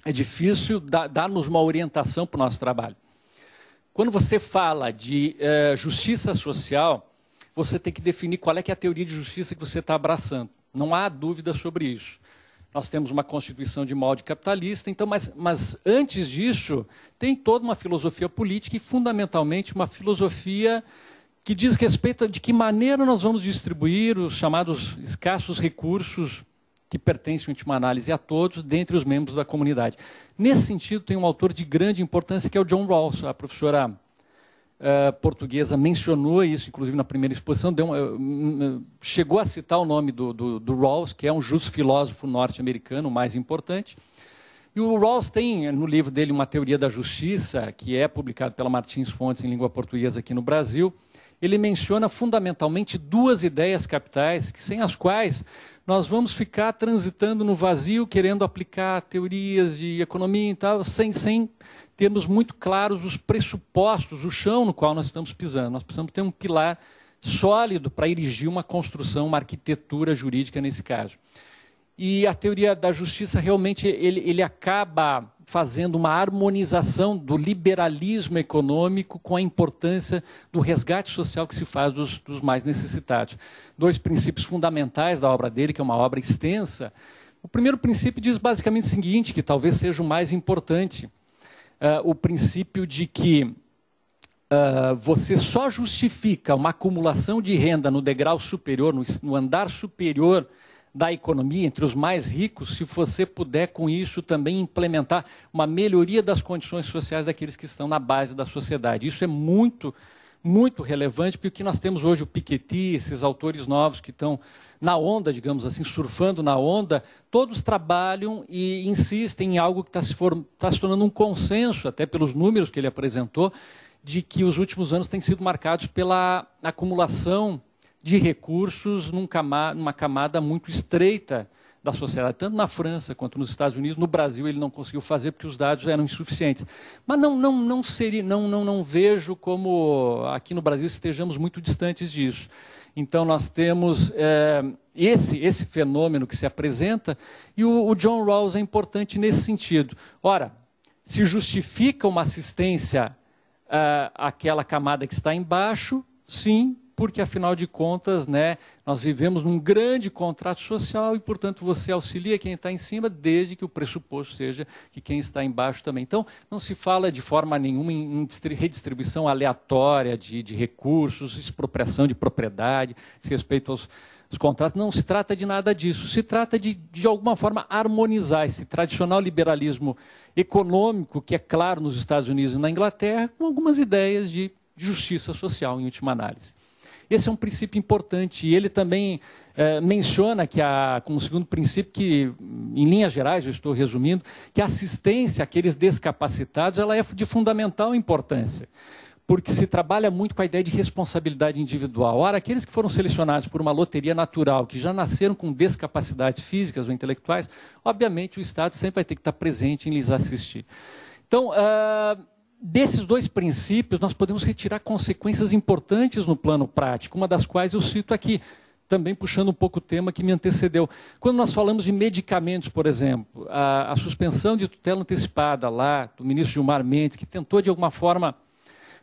Speaker 1: é difícil darmos uma orientação para o nosso trabalho. Quando você fala de eh, justiça social, você tem que definir qual é, que é a teoria de justiça que você está abraçando. Não há dúvida sobre isso. Nós temos uma constituição de molde capitalista, então, mas, mas antes disso, tem toda uma filosofia política e, fundamentalmente, uma filosofia que diz respeito a de que maneira nós vamos distribuir os chamados escassos recursos que pertence a última análise a todos, dentre os membros da comunidade. Nesse sentido, tem um autor de grande importância que é o John Rawls, a professora uh, portuguesa mencionou isso, inclusive na primeira exposição, deu, uh, chegou a citar o nome do, do, do Rawls, que é um justo filósofo norte-americano, mais importante. E o Rawls tem eh, no livro dele uma teoria da justiça, que é publicado pela Martins Fontes em língua portuguesa aqui no Brasil. Ele menciona fundamentalmente duas ideias capitais, que, sem as quais nós vamos ficar transitando no vazio, querendo aplicar teorias de economia e tal, sem, sem termos muito claros os pressupostos, o chão no qual nós estamos pisando. Nós precisamos ter um pilar sólido para erigir uma construção, uma arquitetura jurídica nesse caso. E a teoria da justiça realmente ele, ele acaba fazendo uma harmonização do liberalismo econômico com a importância do resgate social que se faz dos, dos mais necessitados. Dois princípios fundamentais da obra dele, que é uma obra extensa. O primeiro princípio diz basicamente o seguinte, que talvez seja o mais importante: uh, o princípio de que uh, você só justifica uma acumulação de renda no degrau superior, no, no andar superior da economia entre os mais ricos, se você puder com isso também implementar uma melhoria das condições sociais daqueles que estão na base da sociedade. Isso é muito, muito relevante, porque o que nós temos hoje, o Piketty, esses autores novos que estão na onda, digamos assim, surfando na onda, todos trabalham e insistem em algo que está se, tá se tornando um consenso, até pelos números que ele apresentou, de que os últimos anos têm sido marcados pela acumulação de recursos numa camada muito estreita da sociedade, tanto na França quanto nos Estados Unidos. No Brasil ele não conseguiu fazer porque os dados eram insuficientes. Mas não, não, não, seria, não, não, não vejo como aqui no Brasil estejamos muito distantes disso. Então nós temos é, esse, esse fenômeno que se apresenta e o, o John Rawls é importante nesse sentido. Ora, se justifica uma assistência uh, àquela camada que está embaixo, sim, porque afinal de contas, né, nós vivemos num grande contrato social e, portanto, você auxilia quem está em cima, desde que o pressuposto seja que quem está embaixo também. Então, não se fala de forma nenhuma em redistribuição aleatória de, de recursos, expropriação de propriedade, se respeito aos os contratos, não se trata de nada disso. Se trata de, de alguma forma, harmonizar esse tradicional liberalismo econômico, que é claro nos Estados Unidos e na Inglaterra, com algumas ideias de justiça social, em última análise. Esse é um princípio importante e ele também é, menciona que, a, como segundo princípio, que em linhas gerais, eu estou resumindo, que a assistência àqueles descapacitados ela é de fundamental importância porque se trabalha muito com a ideia de responsabilidade individual. Ora, aqueles que foram selecionados por uma loteria natural, que já nasceram com descapacidades físicas ou intelectuais, obviamente o Estado sempre vai ter que estar presente em lhes assistir. Então, uh, desses dois princípios, nós podemos retirar consequências importantes no plano prático, uma das quais eu cito aqui, também puxando um pouco o tema que me antecedeu. Quando nós falamos de medicamentos, por exemplo, a, a suspensão de tutela antecipada lá do ministro Gilmar Mendes, que tentou de alguma forma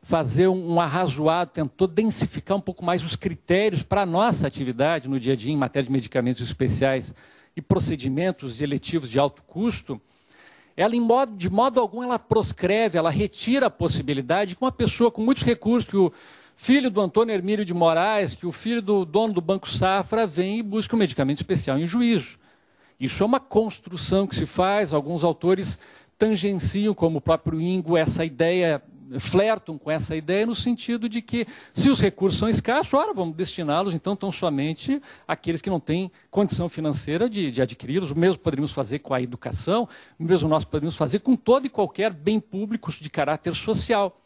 Speaker 1: fazer um, um arrazoado, tentou densificar um pouco mais os critérios para a nossa atividade no dia a dia em matéria de medicamentos especiais e procedimentos eletivos de alto custo, ela modo, de modo algum ela proscreve, ela retira a possibilidade que uma pessoa com muitos recursos, que o filho do Antônio Hermílio de Moraes, que o filho do dono do Banco Safra, vem e busca um medicamento especial em juízo. Isso é uma construção que se faz, alguns autores tangenciam, como o próprio Ingo, essa ideia flertam com essa ideia no sentido de que, se os recursos são escassos, ora, vamos destiná-los, então, tão somente àqueles que não têm condição financeira de, de adquiri-los. O mesmo poderíamos fazer com a educação, o mesmo nós poderíamos fazer com todo e qualquer bem público de caráter social.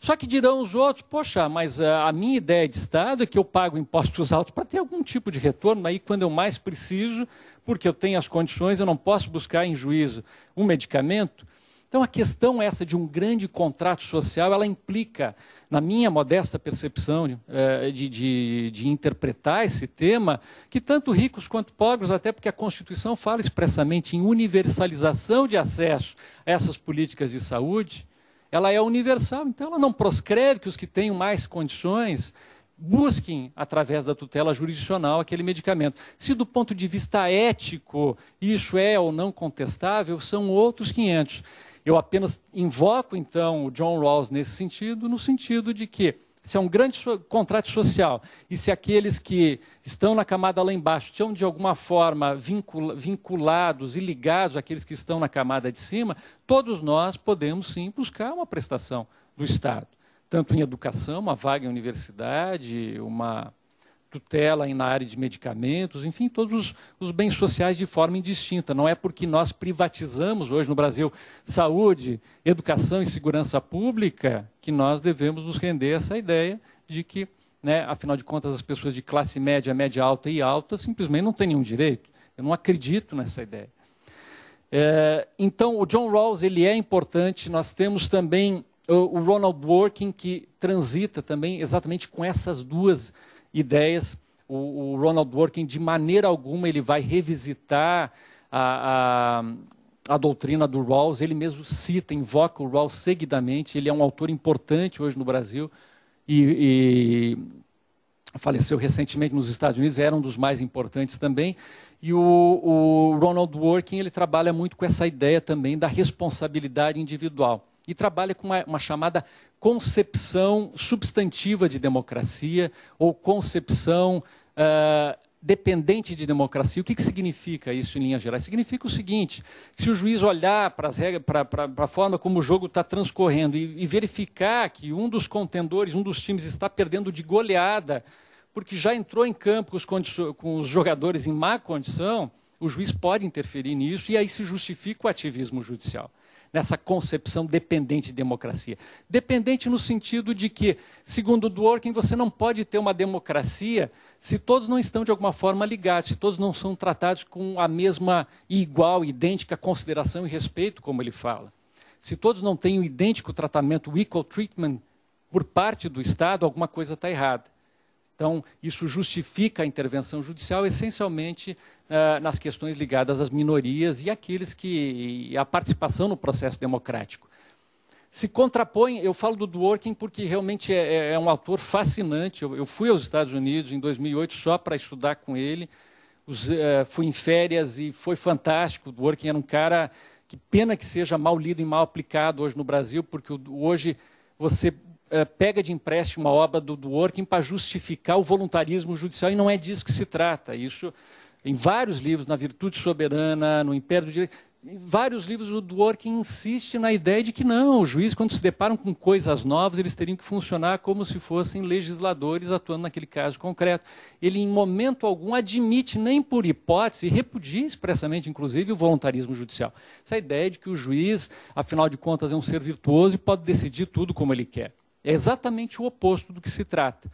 Speaker 1: Só que dirão os outros, poxa, mas a minha ideia de Estado é que eu pago impostos altos para ter algum tipo de retorno aí quando eu mais preciso, porque eu tenho as condições, eu não posso buscar em juízo um medicamento, então a questão essa de um grande contrato social, ela implica, na minha modesta percepção eh, de, de, de interpretar esse tema, que tanto ricos quanto pobres, até porque a Constituição fala expressamente em universalização de acesso a essas políticas de saúde, ela é universal, então ela não proscreve que os que tenham mais condições busquem, através da tutela jurisdicional, aquele medicamento. Se do ponto de vista ético isso é ou não contestável, são outros 500. Eu apenas invoco, então, o John Rawls nesse sentido, no sentido de que se é um grande so contrato social e se aqueles que estão na camada lá embaixo estão de alguma forma vincul vinculados e ligados àqueles que estão na camada de cima, todos nós podemos sim buscar uma prestação do Estado, tanto em educação, uma vaga em universidade, uma tutela na área de medicamentos, enfim, todos os, os, bens sociais de forma indistinta. Não é porque nós privatizamos hoje no Brasil saúde, educação e segurança pública que nós devemos nos render a essa ideia de que, né, afinal de contas, as pessoas de classe média, média alta e alta simplesmente não têm nenhum direito. Eu não acredito nessa ideia. É, então, o John Rawls ele é importante. Nós temos também o, o Ronald Dworkin que transita também exatamente com essas duas ideias. O, o Ronald Dworkin, de maneira alguma, ele vai revisitar a, a, a, doutrina do Rawls. Ele mesmo cita, invoca o Rawls seguidamente. Ele é um autor importante hoje no Brasil e, e faleceu recentemente nos Estados Unidos. Era um dos mais importantes também. E o, o Ronald Dworkin ele trabalha muito com essa ideia também da responsabilidade individual e trabalha com uma, uma, chamada concepção substantiva de democracia ou concepção uh, dependente de democracia. O que, que significa isso em linhas gerais? Significa o seguinte: se o juiz olhar para as regras, para, para, para a forma como o jogo está transcorrendo e, e verificar que um dos contendores, um dos times está perdendo de goleada, porque já entrou em campo com os, com os jogadores em má condição, o juiz pode interferir nisso e aí se justifica o ativismo judicial nessa concepção dependente de democracia. Dependente no sentido de que, segundo Dworkin, você não pode ter uma democracia se todos não estão de alguma forma ligados, se todos não são tratados com a mesma igual, idêntica consideração e respeito, como ele fala. Se todos não têm o idêntico tratamento, o equal treatment por parte do Estado, alguma coisa está errada. Então, isso justifica a intervenção judicial essencialmente eh, nas questões ligadas às minorias e aqueles que e a participação no processo democrático. Se contrapõe, eu falo do Dworkin porque realmente é, é, é um autor fascinante. Eu, eu, fui aos Estados Unidos em 2008 só para estudar com ele. Os, eh, fui em férias e foi fantástico. O Dworkin era um cara que pena que seja mal lido e mal aplicado hoje no Brasil, porque hoje você eh, pega de empréstimo a obra do Dworkin para justificar o voluntarismo judicial, e não é disso que se trata. Isso, em vários livros, na Virtude Soberana, no Império do Direito, em vários livros o Dworkin insiste na ideia de que não, O juiz, quando se deparam com coisas novas, eles teriam que funcionar como se fossem legisladores atuando naquele caso concreto. Ele, em momento algum, admite, nem por hipótese, repudia expressamente, inclusive, o voluntarismo judicial. Essa é ideia de que o juiz, afinal de contas, é um ser virtuoso e pode decidir tudo como ele quer. É exatamente o oposto do que se trata.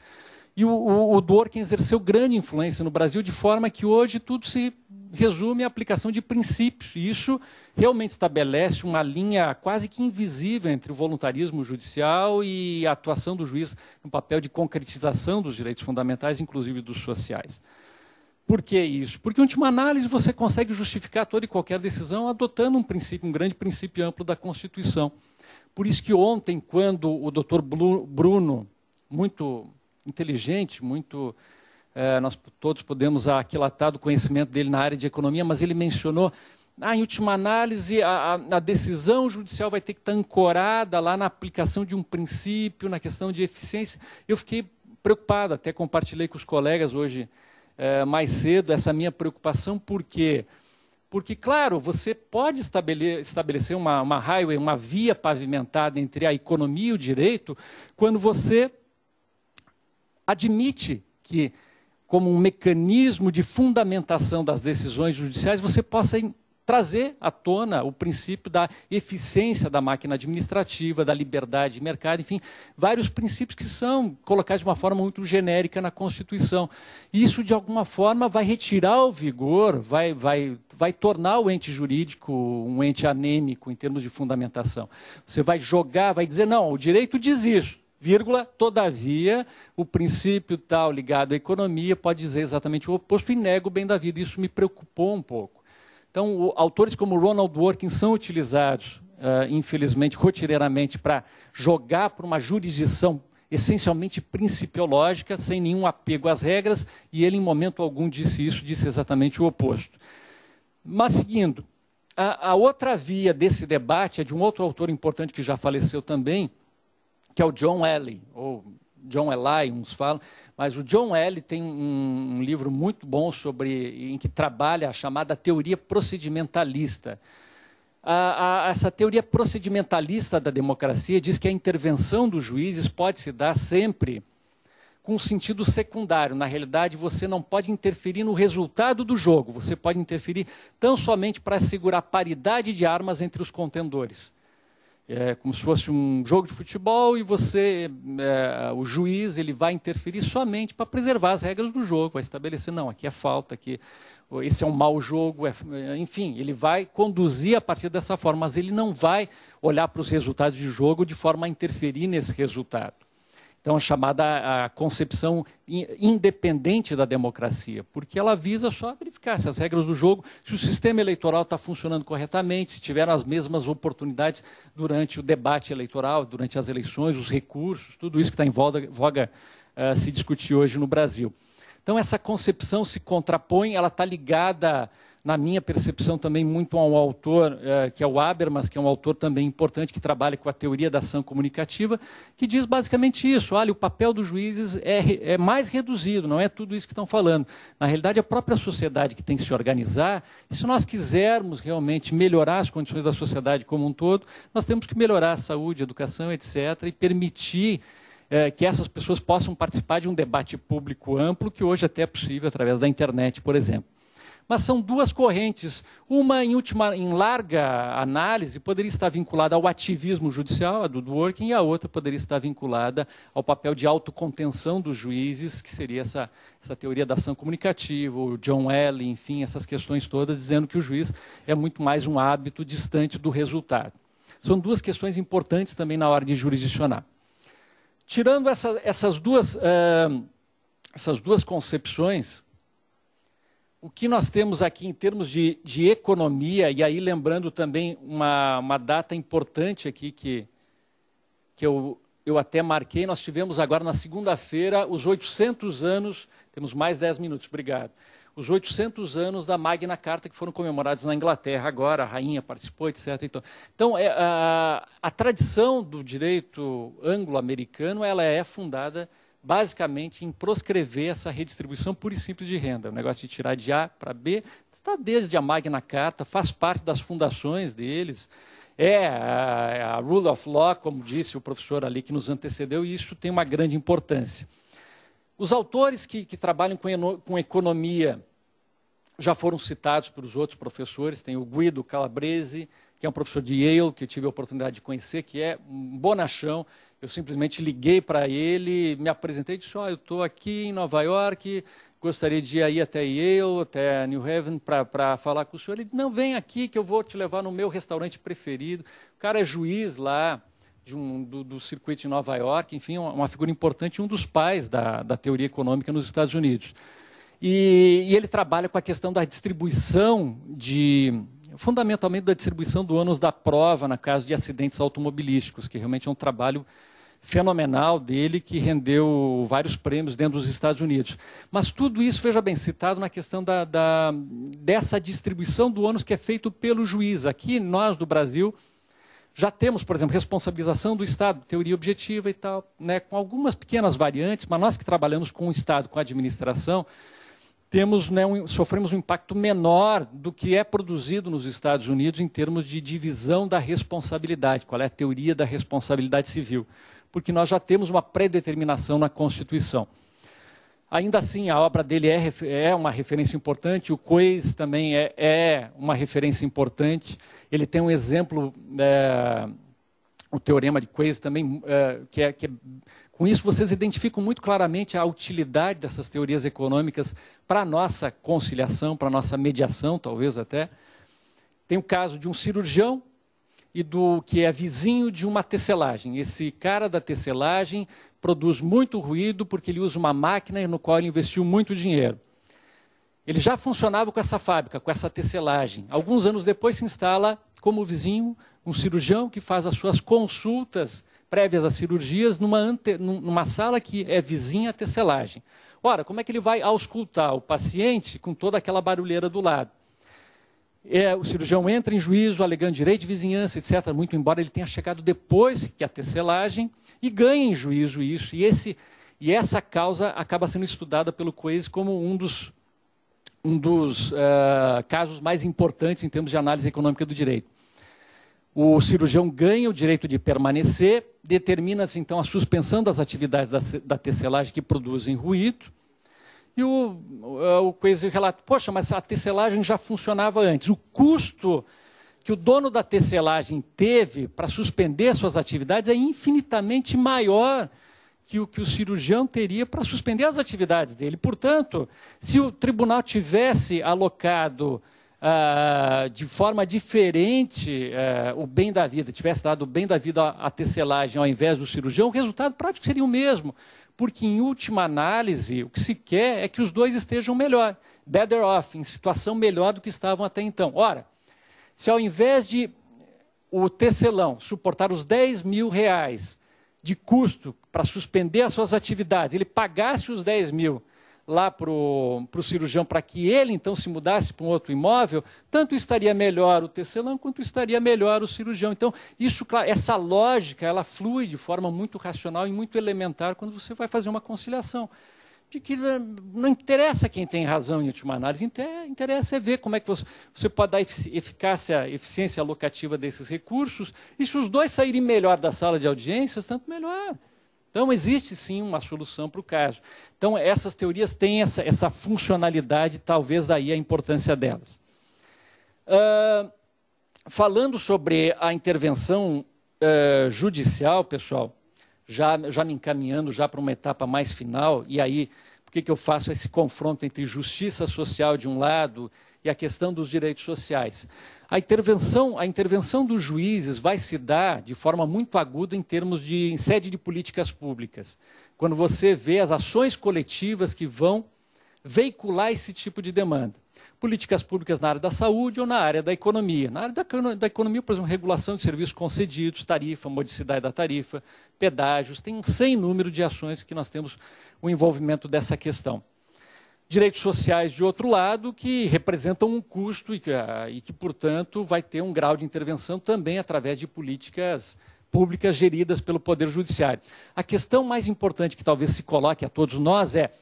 Speaker 1: E o, o, o Dworkin exerceu grande influência no Brasil, de forma que hoje tudo se resume à aplicação de princípios. E isso realmente estabelece uma linha quase que invisível entre o voluntarismo judicial e a atuação do juiz no papel de concretização dos direitos fundamentais, inclusive dos sociais. Por que isso? Porque, em última análise, você consegue justificar toda e qualquer decisão adotando um princípio, um grande princípio amplo da Constituição. Por isso que ontem, quando o doutor Bruno, muito inteligente, muito é, nós todos podemos aquilatar do conhecimento dele na área de economia, mas ele mencionou, ah, em última análise, a, a, decisão judicial vai ter que estar ancorada lá na aplicação de um princípio, na questão de eficiência. Eu fiquei preocupado, até compartilhei com os colegas hoje é, mais cedo essa minha preocupação, porque quê? Porque, claro, você pode estabelecer uma, uma highway, uma via pavimentada entre a economia e o direito, quando você admite que, como um mecanismo de fundamentação das decisões judiciais, você possa trazer à tona o princípio da eficiência da máquina administrativa, da liberdade de mercado, enfim, vários princípios que são colocados de uma forma muito genérica na Constituição. Isso, de alguma forma, vai retirar o vigor, vai, vai, vai tornar o ente jurídico um ente anêmico em termos de fundamentação. Você vai jogar, vai dizer, não, o direito diz isso vírgula, todavia, o princípio tal ligado à economia pode dizer exatamente o oposto e nega o bem da vida. Isso me preocupou um pouco. Então, o, autores como Ronald Dworkin são utilizados, uh, infelizmente, rotineiramente, para jogar para uma jurisdição essencialmente principiológica, sem nenhum apego às regras, e ele, em momento algum, disse isso, disse exatamente o oposto. Mas, seguindo, a, a outra via desse debate é de um outro autor importante que já faleceu também, que é o John Ellie, ou John Eli, uns falam, mas o John Eli tem um, um livro muito bom sobre em que trabalha a chamada teoria procedimentalista. A, a, essa teoria procedimentalista da democracia diz que a intervenção dos juízes pode se dar sempre com sentido secundário. Na realidade, você não pode interferir no resultado do jogo, você pode interferir tão somente para assegurar paridade de armas entre os contendores é como se fosse um jogo de futebol e você, é, o juiz, ele vai interferir somente para preservar as regras do jogo, vai estabelecer, não, aqui é falta, aqui esse é um mau jogo, é, é enfim, ele vai conduzir a partir dessa forma, mas ele não vai olhar para os resultados de jogo de forma a interferir nesse resultado. Então, a chamada a concepção independente da democracia, porque ela visa só verificar se as regras do jogo, se o sistema eleitoral está funcionando corretamente, se tiveram as mesmas oportunidades durante o debate eleitoral, durante as eleições, os recursos, tudo isso que está em voga, voga uh, eh, se discutir hoje no Brasil. Então, essa concepção se contrapõe, ela está ligada na minha percepção, também muito a um autor, eh, que é o Habermas, que é um autor também importante, que trabalha com a teoria da ação comunicativa, que diz basicamente isso: olha, o papel dos juízes é, é mais reduzido, não é tudo isso que estão falando. Na realidade, é a própria sociedade que tem que se organizar, e se nós quisermos realmente melhorar as condições da sociedade como um todo, nós temos que melhorar a saúde, a educação, etc., e permitir eh, que essas pessoas possam participar de um debate público amplo, que hoje até é possível através da internet, por exemplo mas são duas correntes. Uma, em, última, em larga análise, poderia estar vinculada ao ativismo judicial, a do working, e a outra poderia estar vinculada ao papel de autocontenção dos juízes, que seria essa, essa teoria da ação comunicativa, o John L, enfim, essas questões todas, dizendo que o juiz é muito mais um hábito distante do resultado. São duas questões importantes também na hora de jurisdicionar. Tirando essa, essas, duas, uh, essas duas concepções, o que nós temos aqui em termos de, de economia, e aí lembrando também uma, uma data importante aqui que, que eu, eu até marquei, nós tivemos agora na segunda-feira os 800 anos, temos mais 10 minutos, obrigado, os 800 anos da Magna Carta que foram comemorados na Inglaterra agora, a rainha participou, etc. Então, então é, a, a tradição do direito anglo-americano ela é fundada basicamente em proscrever essa redistribuição pura e simples de renda. O negócio de tirar de A para B está desde a Magna Carta, faz parte das fundações deles. É a, é rule of law, como disse o professor ali que nos antecedeu, e isso tem uma grande importância. Os autores que, que trabalham com, com economia já foram citados por os outros professores, tem o Guido Calabrese, que é um professor de Yale, que eu tive a oportunidade de conhecer, que é um bonachão, eu simplesmente liguei para ele, me apresentei e disse: oh, eu estou aqui em Nova York, gostaria de ir até Yale, até New Haven, para falar com o senhor. Ele disse: Não, vem aqui que eu vou te levar no meu restaurante preferido. O cara é juiz lá um, do, do, circuito de Nova York, enfim, uma, uma figura importante, um dos pais da, da teoria econômica nos Estados Unidos. E, e, ele trabalha com a questão da distribuição de. Fundamentalmente da distribuição do ônus da prova, na caso de acidentes automobilísticos, que realmente é um trabalho fenomenal dele que rendeu vários prêmios dentro dos Estados Unidos. Mas tudo isso, veja bem, citado na questão da, da, dessa distribuição do ônus que é feito pelo juiz. Aqui, nós do Brasil, já temos, por exemplo, responsabilização do Estado, teoria objetiva e tal, né, com algumas pequenas variantes, mas nós que trabalhamos com o Estado, com a administração, temos, né, um, sofremos um impacto menor do que é produzido nos Estados Unidos em termos de divisão da responsabilidade, qual é a teoria da responsabilidade civil porque nós já temos uma predeterminação na Constituição. Ainda assim, a obra dele é, é uma referência importante, o Coes também é, é, uma referência importante. Ele tem um exemplo, é, o teorema de Coes também, é, que é, que é com isso, vocês identificam muito claramente a utilidade dessas teorias econômicas para a nossa conciliação, para a nossa mediação, talvez até. Tem o caso de um cirurgião e do que é vizinho de uma tecelagem. Esse cara da tecelagem produz muito ruído porque ele usa uma máquina no qual ele investiu muito dinheiro. Ele já funcionava com essa fábrica, com essa tecelagem. Alguns anos depois se instala como vizinho um cirurgião que faz as suas consultas prévias às cirurgias numa, ante... numa sala que é vizinha à tecelagem. Ora, como é que ele vai auscultar o paciente com toda aquela barulheira do lado? É, o cirurgião entra em juízo alegando direito de vizinhança, etc., muito embora ele tenha chegado depois que a tecelagem, e ganha em juízo isso. E, esse, e essa causa acaba sendo estudada pelo Coese como um dos, um dos uh, casos mais importantes em termos de análise econômica do direito. O cirurgião ganha o direito de permanecer, determina-se então a suspensão das atividades da, da tecelagem que produzem ruído, e o, é, o Coese relata, poxa, mas a tecelagem já funcionava antes. O custo que o dono da tecelagem teve para suspender suas atividades é infinitamente maior que o que o cirurgião teria para suspender as atividades dele. Portanto, se o tribunal tivesse alocado ah, de forma diferente ah, o bem da vida, tivesse dado o bem da vida à tecelagem ao invés do cirurgião, o resultado prático seria o mesmo porque em última análise, o que se quer é que os dois estejam melhor, better off, em situação melhor do que estavam até então. Ora, se ao invés de o tecelão suportar os 10 mil reais de custo para suspender as suas atividades, ele pagasse os 10 mil lá para o cirurgião para que ele então se mudasse para um outro imóvel, tanto estaria melhor o tecelão quanto estaria melhor o cirurgião. Então, isso, essa lógica, ela flui de forma muito racional e muito elementar quando você vai fazer uma conciliação. De que né, não interessa quem tem razão em última análise, interessa é ver como é que você, pode dar eficácia, eficiência locativa desses recursos, e se os dois saírem melhor da sala de audiências, tanto melhor. Então, existe sim uma solução para o caso. Então, essas teorias têm essa, essa funcionalidade, talvez daí a importância delas. Uh, falando sobre a intervenção uh, judicial, pessoal, já, já me encaminhando já para uma etapa mais final, e aí, por que, que eu faço esse confronto entre justiça social de um lado e a questão dos direitos sociais. A intervenção, a intervenção dos juízes vai se dar de forma muito aguda em termos de em sede de políticas públicas. Quando você vê as ações coletivas que vão veicular esse tipo de demanda. Políticas públicas na área da saúde ou na área da economia. Na área da, da economia, por exemplo, regulação de serviços concedidos, tarifa, modicidade da tarifa, pedágios, tem um sem número de ações que nós temos o envolvimento dessa questão direitos sociais, de outro lado, que representam um custo e que, ah, e que, portanto, vai ter um grau de intervenção também através de políticas públicas geridas pelo Poder Judiciário. A questão mais importante que talvez se coloque a todos nós é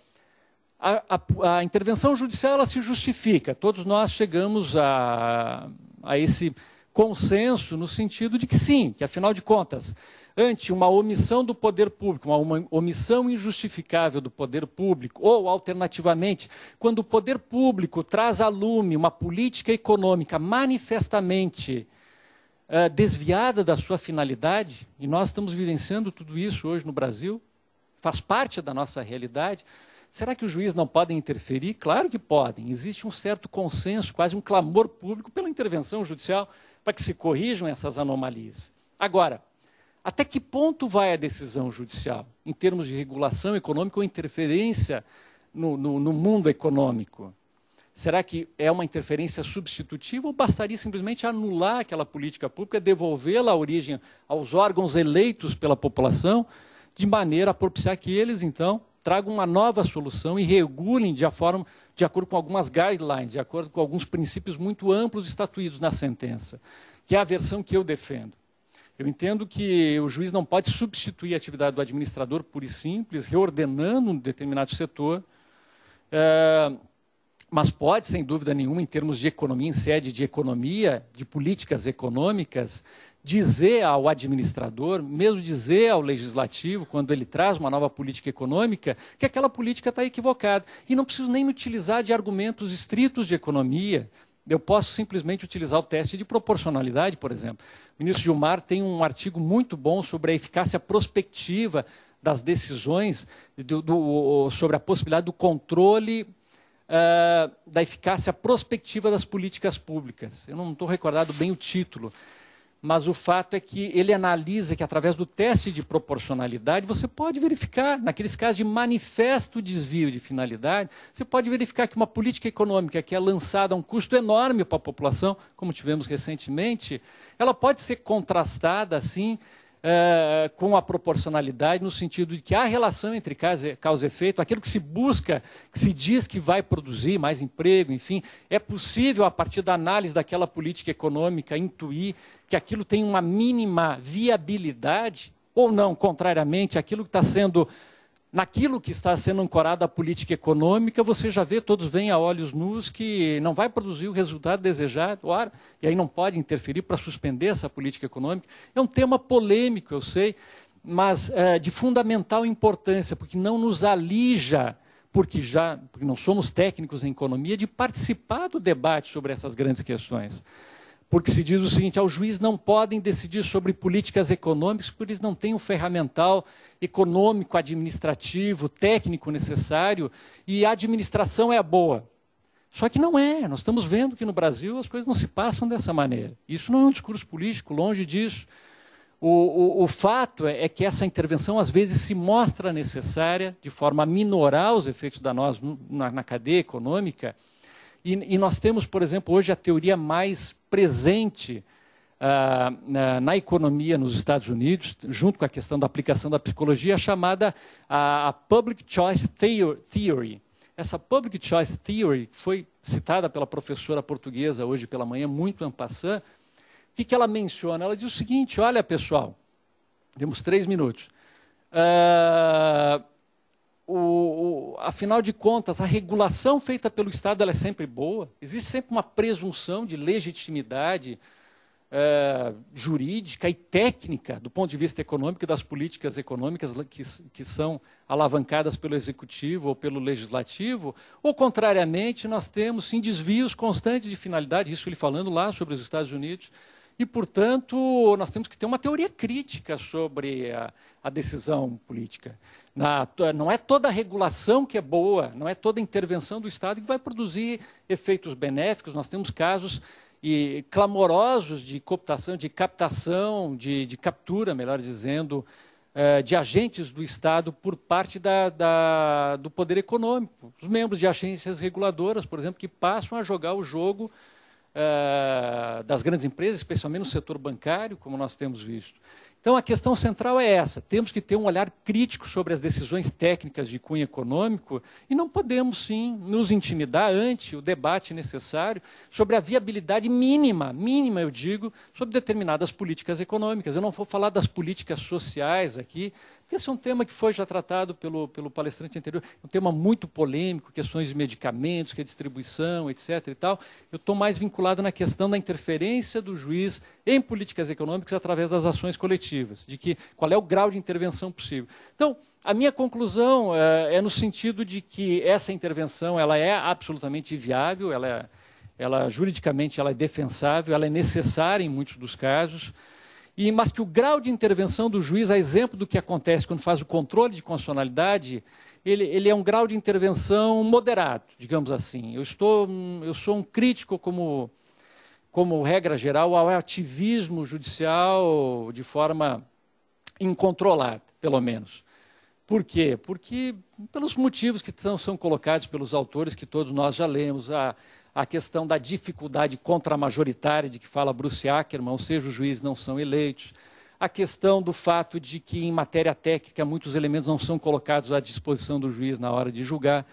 Speaker 1: a, a, a intervenção judicial ela se justifica. Todos nós chegamos a, a esse consenso no sentido de que sim, que afinal de contas ante uma omissão do poder público, uma omissão injustificável do poder público, ou, alternativamente, quando o poder público traz a lume uma política econômica manifestamente eh, desviada da sua finalidade, e nós estamos vivenciando tudo isso hoje no Brasil, faz parte da nossa realidade, Será que os juízes não podem interferir? Claro que podem. Existe um certo consenso, quase um clamor público pela intervenção judicial para que se corrijam essas anomalias. Agora, até que ponto vai a decisão judicial, em termos de regulação econômica ou interferência no, no, no mundo econômico? Será que é uma interferência substitutiva ou bastaria simplesmente anular aquela política pública, devolvê-la à origem aos órgãos eleitos pela população, de maneira a propiciar que eles, então, tragam uma nova solução e regulem de, forma, de acordo com algumas guidelines, de acordo com alguns princípios muito amplos estatuídos na sentença, que é a versão que eu defendo. Eu entendo que o juiz não pode substituir a atividade do administrador pura e simples, reordenando um determinado setor, é, mas pode, sem dúvida nenhuma, em termos de economia, em sede de economia, de políticas econômicas, dizer ao administrador, mesmo dizer ao legislativo, quando ele traz uma nova política econômica, que aquela política está equivocada. E não preciso nem me utilizar de argumentos estritos de economia, eu posso simplesmente utilizar o teste de proporcionalidade, por exemplo. O ministro Gilmar tem um artigo muito bom sobre a eficácia prospectiva das decisões do, do, sobre a possibilidade do controle uh, da eficácia prospectiva das políticas públicas. Eu não estou recordado bem o título, mas o fato é que ele analisa que, através do teste de proporcionalidade, você pode verificar, naqueles casos de manifesto desvio de finalidade, você pode verificar que uma política econômica que é lançada a um custo enorme para a população, como tivemos recentemente, ela pode ser contrastada, assim, é, com a proporcionalidade, no sentido de que há relação entre causa, causa e efeito, aquilo que se busca, que se diz que vai produzir mais emprego, enfim, é possível, a partir da análise daquela política econômica, intuir que aquilo tem uma mínima viabilidade ou não, contrariamente àquilo que está sendo naquilo que está sendo ancorada a política econômica, você já vê, todos vêm a olhos nus que não vai produzir o resultado desejado, ora, e aí não pode interferir para suspender essa política econômica. É um tema polêmico, eu sei, mas é, de fundamental importância, porque não nos alija, porque já porque não somos técnicos em economia, de participar do debate sobre essas grandes questões porque se diz o seguinte: ao juiz não podem decidir sobre políticas econômicas, porque eles não têm o ferramental econômico, administrativo, técnico necessário, e a administração é a boa. Só que não é, nós estamos vendo que no Brasil as coisas não se passam dessa maneira. Isso não é um discurso político, longe disso. O, o, o fato é, é, que essa intervenção às vezes se mostra necessária de forma a minorar os efeitos da na, na cadeia econômica, e, e nós temos, por exemplo, hoje a teoria mais presente ah, na, na economia nos Estados Unidos, junto com a questão da aplicação da psicologia, chamada a, a Public Choice Theory. Essa Public Choice Theory foi citada pela professora portuguesa hoje pela manhã, muito en passant. O que, que ela menciona? Ela diz o seguinte: olha, pessoal, temos três minutos. Uh, o, o, afinal de contas, a regulação feita pelo Estado é sempre boa? Existe sempre uma presunção de legitimidade é, jurídica e técnica, do ponto de vista econômico, e das políticas econômicas que, que são alavancadas pelo Executivo ou pelo Legislativo? Ou, contrariamente, nós temos sim desvios constantes de finalidade, isso ele falando lá sobre os Estados Unidos e, portanto, nós temos que ter uma teoria crítica sobre a, a decisão política. Na, não é toda regulação que é boa, não é toda intervenção do Estado que vai produzir efeitos benéficos. Nós temos casos e clamorosos de cooptação, de captação, de, de captura, melhor dizendo, eh, de agentes do Estado por parte da, da, do poder econômico. Os membros de agências reguladoras, por exemplo, que passam a jogar o jogo ah, das grandes empresas, especialmente no setor bancário, como nós temos visto. Então, a questão central é essa: temos que ter um olhar crítico sobre as decisões técnicas de cunho econômico e não podemos, sim, nos intimidar ante o debate necessário sobre a viabilidade mínima, mínima, eu digo, sobre determinadas políticas econômicas. Eu não vou falar das políticas sociais aqui, esse é um tema que foi já tratado pelo, pelo palestrante anterior, é um tema muito polêmico, questões de medicamentos, que é distribuição, etc. E tal. Eu estou mais vinculado na questão da interferência do juiz em políticas econômicas através das ações coletivas, de que qual é o grau de intervenção possível. Então, a minha conclusão é, é no sentido de que essa intervenção ela é absolutamente viável, ela, é, ela juridicamente ela é defensável, ela é necessária em muitos dos casos e mas que o grau de intervenção do juiz, a é exemplo do que acontece quando faz o controle de constitucionalidade, ele, ele, é um grau de intervenção moderado, digamos assim. Eu estou, eu sou um crítico como, como regra geral ao ativismo judicial de forma incontrolada, pelo menos. Por quê? Porque pelos motivos que são, são colocados pelos autores que todos nós já lemos, a a questão da dificuldade contramajoritária de que fala Bruce Ackerman, ou seja, os juízes não são eleitos, a questão do fato de que, em matéria técnica, muitos elementos não são colocados à disposição do juiz na hora de julgar,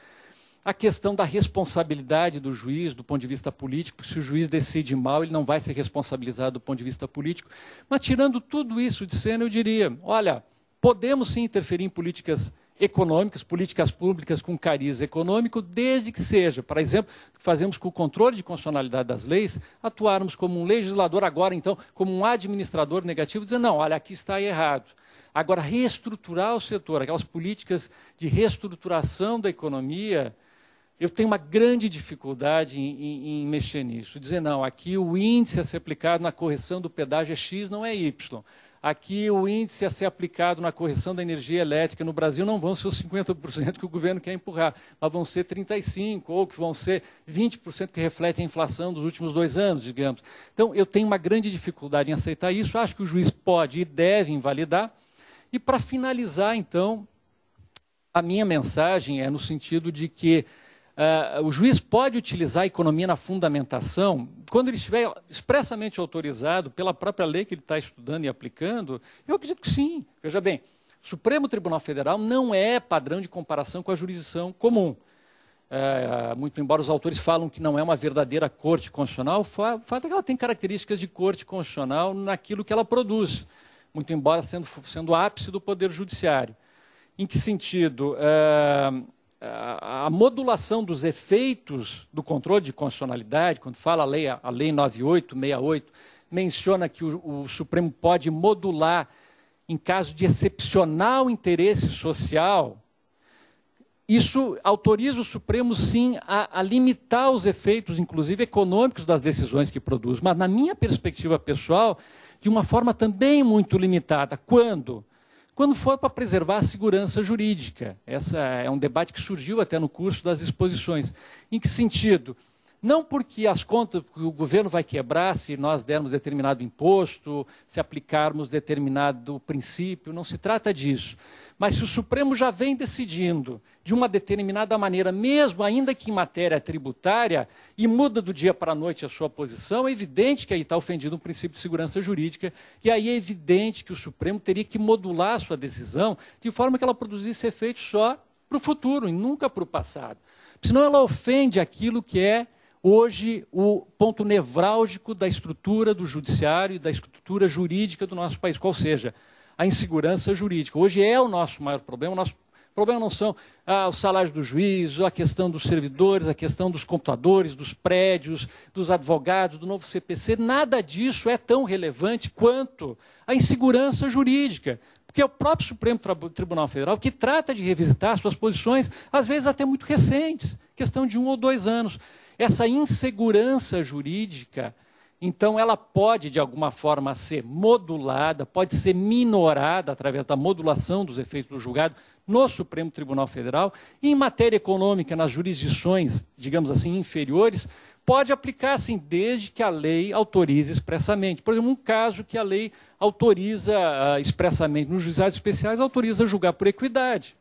Speaker 1: a questão da responsabilidade do juiz do ponto de vista político, se o juiz decide mal, ele não vai ser responsabilizado do ponto de vista político. Mas, tirando tudo isso de cena, eu diria: olha, podemos sim interferir em políticas econômicas, políticas públicas com cariz econômico, desde que seja, por exemplo, fazemos com o controle de constitucionalidade das leis, atuarmos como um legislador agora, então, como um administrador negativo, dizendo, não, olha, aqui está errado. Agora, reestruturar o setor, aquelas políticas de reestruturação da economia, eu tenho uma grande dificuldade em, em, em mexer nisso. Dizer, não, aqui o índice a ser aplicado na correção do pedágio é X, não é Y. Aqui o índice a ser aplicado na correção da energia elétrica no Brasil não vão ser os 50% que o governo quer empurrar, mas vão ser 35% ou que vão ser 20% que reflete a inflação dos últimos dois anos, digamos. Então, eu tenho uma grande dificuldade em aceitar isso. Acho que o juiz pode e deve invalidar. E para finalizar, então, a minha mensagem é no sentido de que Uh, o juiz pode utilizar a economia na fundamentação quando ele estiver expressamente autorizado pela própria lei que ele está estudando e aplicando? Eu acredito que sim. Veja bem, o Supremo Tribunal Federal não é padrão de comparação com a jurisdição comum. Ah, muito embora os autores falam que não é uma verdadeira corte constitucional, o fato é que ela tem características de corte constitucional naquilo que ela produz, muito embora sendo, sendo ápice do poder judiciário. Em que sentido? Ah, a, a modulação dos efeitos do controle de constitucionalidade, quando fala a lei, a lei 9868, menciona que o, o Supremo pode modular em caso de excepcional interesse social, isso autoriza o Supremo, sim, a, a, limitar os efeitos, inclusive econômicos, das decisões que produz. Mas, na minha perspectiva pessoal, de uma forma também muito limitada. Quando? Quando for para preservar a segurança jurídica, essa é um debate que surgiu até no curso das exposições. Em que sentido? Não porque as contas, porque o governo vai quebrar se nós dermos determinado imposto, se aplicarmos determinado princípio, não se trata disso. Mas se o Supremo já vem decidindo de uma determinada maneira, mesmo ainda que em matéria tributária, e muda do dia para a noite a sua posição, é evidente que aí está ofendido um princípio de segurança jurídica, e aí é evidente que o Supremo teria que modular a sua decisão de forma que ela produzisse efeito só para o futuro e nunca para o passado. Senão ela ofende aquilo que é hoje o ponto nevrálgico da estrutura do judiciário e da estrutura jurídica do nosso país, qual seja, a insegurança jurídica. Hoje é o nosso maior problema, o nosso o problema não são ah, os salários do juiz, a questão dos servidores, a questão dos computadores, dos prédios, dos advogados, do novo CPC. Nada disso é tão relevante quanto a insegurança jurídica. Porque é o próprio Supremo Tribunal Federal que trata de revisitar suas posições, às vezes até muito recentes, questão de um ou dois anos. Essa insegurança jurídica, então, ela pode, de alguma forma, ser modulada, pode ser minorada através da modulação dos efeitos do julgado, no Supremo Tribunal Federal e em matéria econômica nas jurisdições, digamos assim, inferiores, pode aplicar sim, desde que a lei autorize expressamente. Por exemplo, um caso que a lei autoriza uh, expressamente nos juizados especiais, autoriza julgar por equidade.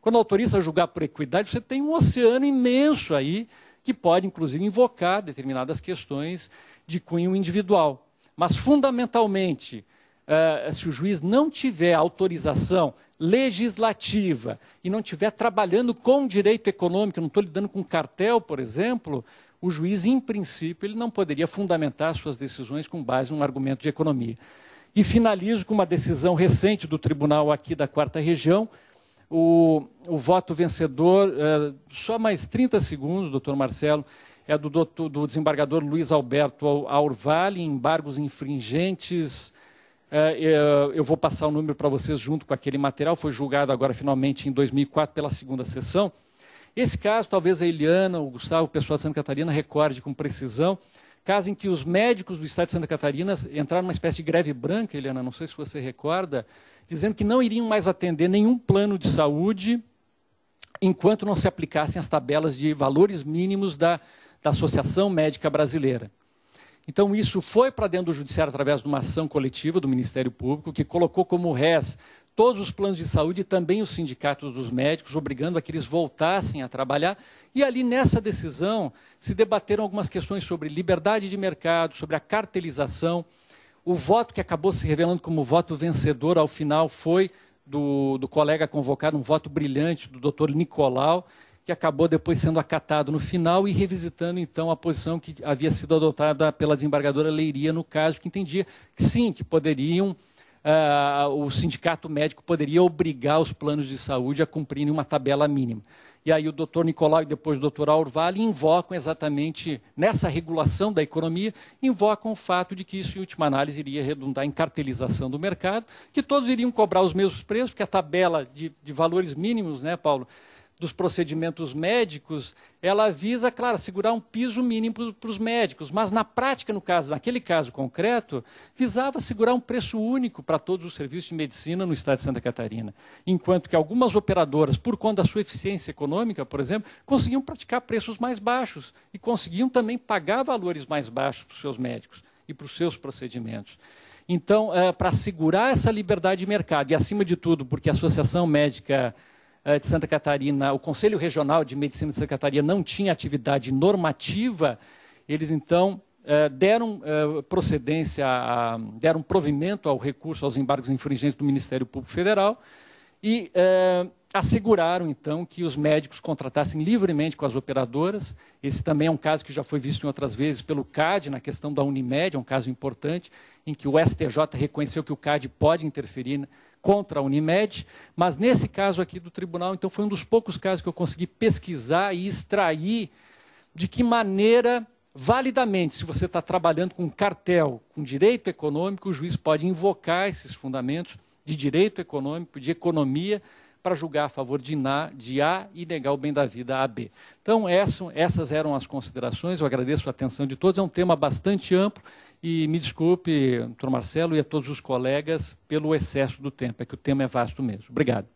Speaker 1: Quando autoriza julgar por equidade, você tem um oceano imenso aí que pode, inclusive, invocar determinadas questões de cunho individual. Mas, fundamentalmente, uh, se o juiz não tiver autorização legislativa e não estiver trabalhando com direito econômico, não estou lidando com cartel, por exemplo, o juiz, em princípio, ele não poderia fundamentar suas decisões com base um argumento de economia. E finalizo com uma decisão recente do tribunal aqui da quarta região. O, o voto vencedor, é, só mais 30 segundos, doutor Marcelo, é do, do desembargador Luiz Alberto Aurvale, embargos infringentes é, é, eu vou passar o número para vocês junto com aquele material, foi julgado agora finalmente em 2004 pela segunda sessão. Esse caso, talvez a Eliana, o Gustavo, o pessoal de Santa Catarina recorde com precisão, caso em que os médicos do estado de Santa Catarina entraram numa espécie de greve branca, Eliana, não sei se você recorda, dizendo que não iriam mais atender nenhum plano de saúde enquanto não se aplicassem as tabelas de valores mínimos da, da Associação Médica Brasileira. Então, isso foi para dentro do judiciário através de uma ação coletiva do Ministério Público, que colocou como réis todos os planos de saúde e também os sindicatos dos médicos, obrigando a que eles voltassem a trabalhar. E ali, nessa decisão, se debateram algumas questões sobre liberdade de mercado, sobre a cartelização. O voto que acabou se revelando como voto vencedor ao final foi do, do colega convocado, um voto brilhante do doutor Nicolau, que acabou depois sendo acatado no final e revisitando então a posição que havia sido adotada pela desembargadora Leiria no caso, que entendia que sim, que poderiam Uh, o sindicato médico poderia obrigar os planos de saúde a cumprirem uma tabela mínima. E aí o doutor Nicolau e depois o doutor Aurvale invocam exatamente nessa regulação da economia, invocam o fato de que isso, em última análise, iria redundar em cartelização do mercado, que todos iriam cobrar os mesmos preços, porque a tabela de, de valores mínimos, né, Paulo, dos procedimentos médicos, ela visa, claro, segurar um piso mínimo para os médicos, mas na prática, no caso, naquele caso concreto, visava segurar um preço único para todos os serviços de medicina no estado de Santa Catarina, enquanto que algumas operadoras, por conta da sua eficiência econômica, por exemplo, conseguiam praticar preços mais baixos e conseguiam também pagar valores mais baixos para os seus médicos e para os seus procedimentos. Então, é, eh, para assegurar essa liberdade de mercado, e acima de tudo, porque a Associação Médica eh, de Santa Catarina, o Conselho Regional de Medicina de Santa Catarina não tinha atividade normativa, eles então eh, deram eh, procedência, deram provimento ao recurso aos embargos infringentes do Ministério Público Federal e asseguraram então que os médicos contratassem livremente com as operadoras. Esse também é um caso que já foi visto em outras vezes pelo CAD, na questão da Unimed, é um caso importante, em que o STJ reconheceu que o CAD pode interferir contra a Unimed, mas nesse caso aqui do tribunal, então foi um dos poucos casos que eu consegui pesquisar e extrair de que maneira, validamente, se você está trabalhando com cartel, com direito econômico, o juiz pode invocar esses fundamentos de direito econômico, de economia, para julgar a favor de, de A e negar o bem da vida a B. Então, essas eram as considerações, eu agradeço a atenção de todos, é um tema bastante amplo e me desculpe, doutor Marcelo, e a todos os colegas pelo excesso do tempo, é que o tema é vasto mesmo. Obrigado.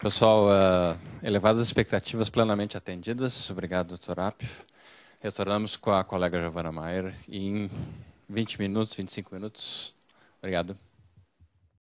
Speaker 1: Pessoal, uh, elevadas expectativas plenamente atendidas. Obrigado, doutor Apio. Retornamos com a colega Giovanna Maier em 20 minutos, 25 minutos. Obrigado.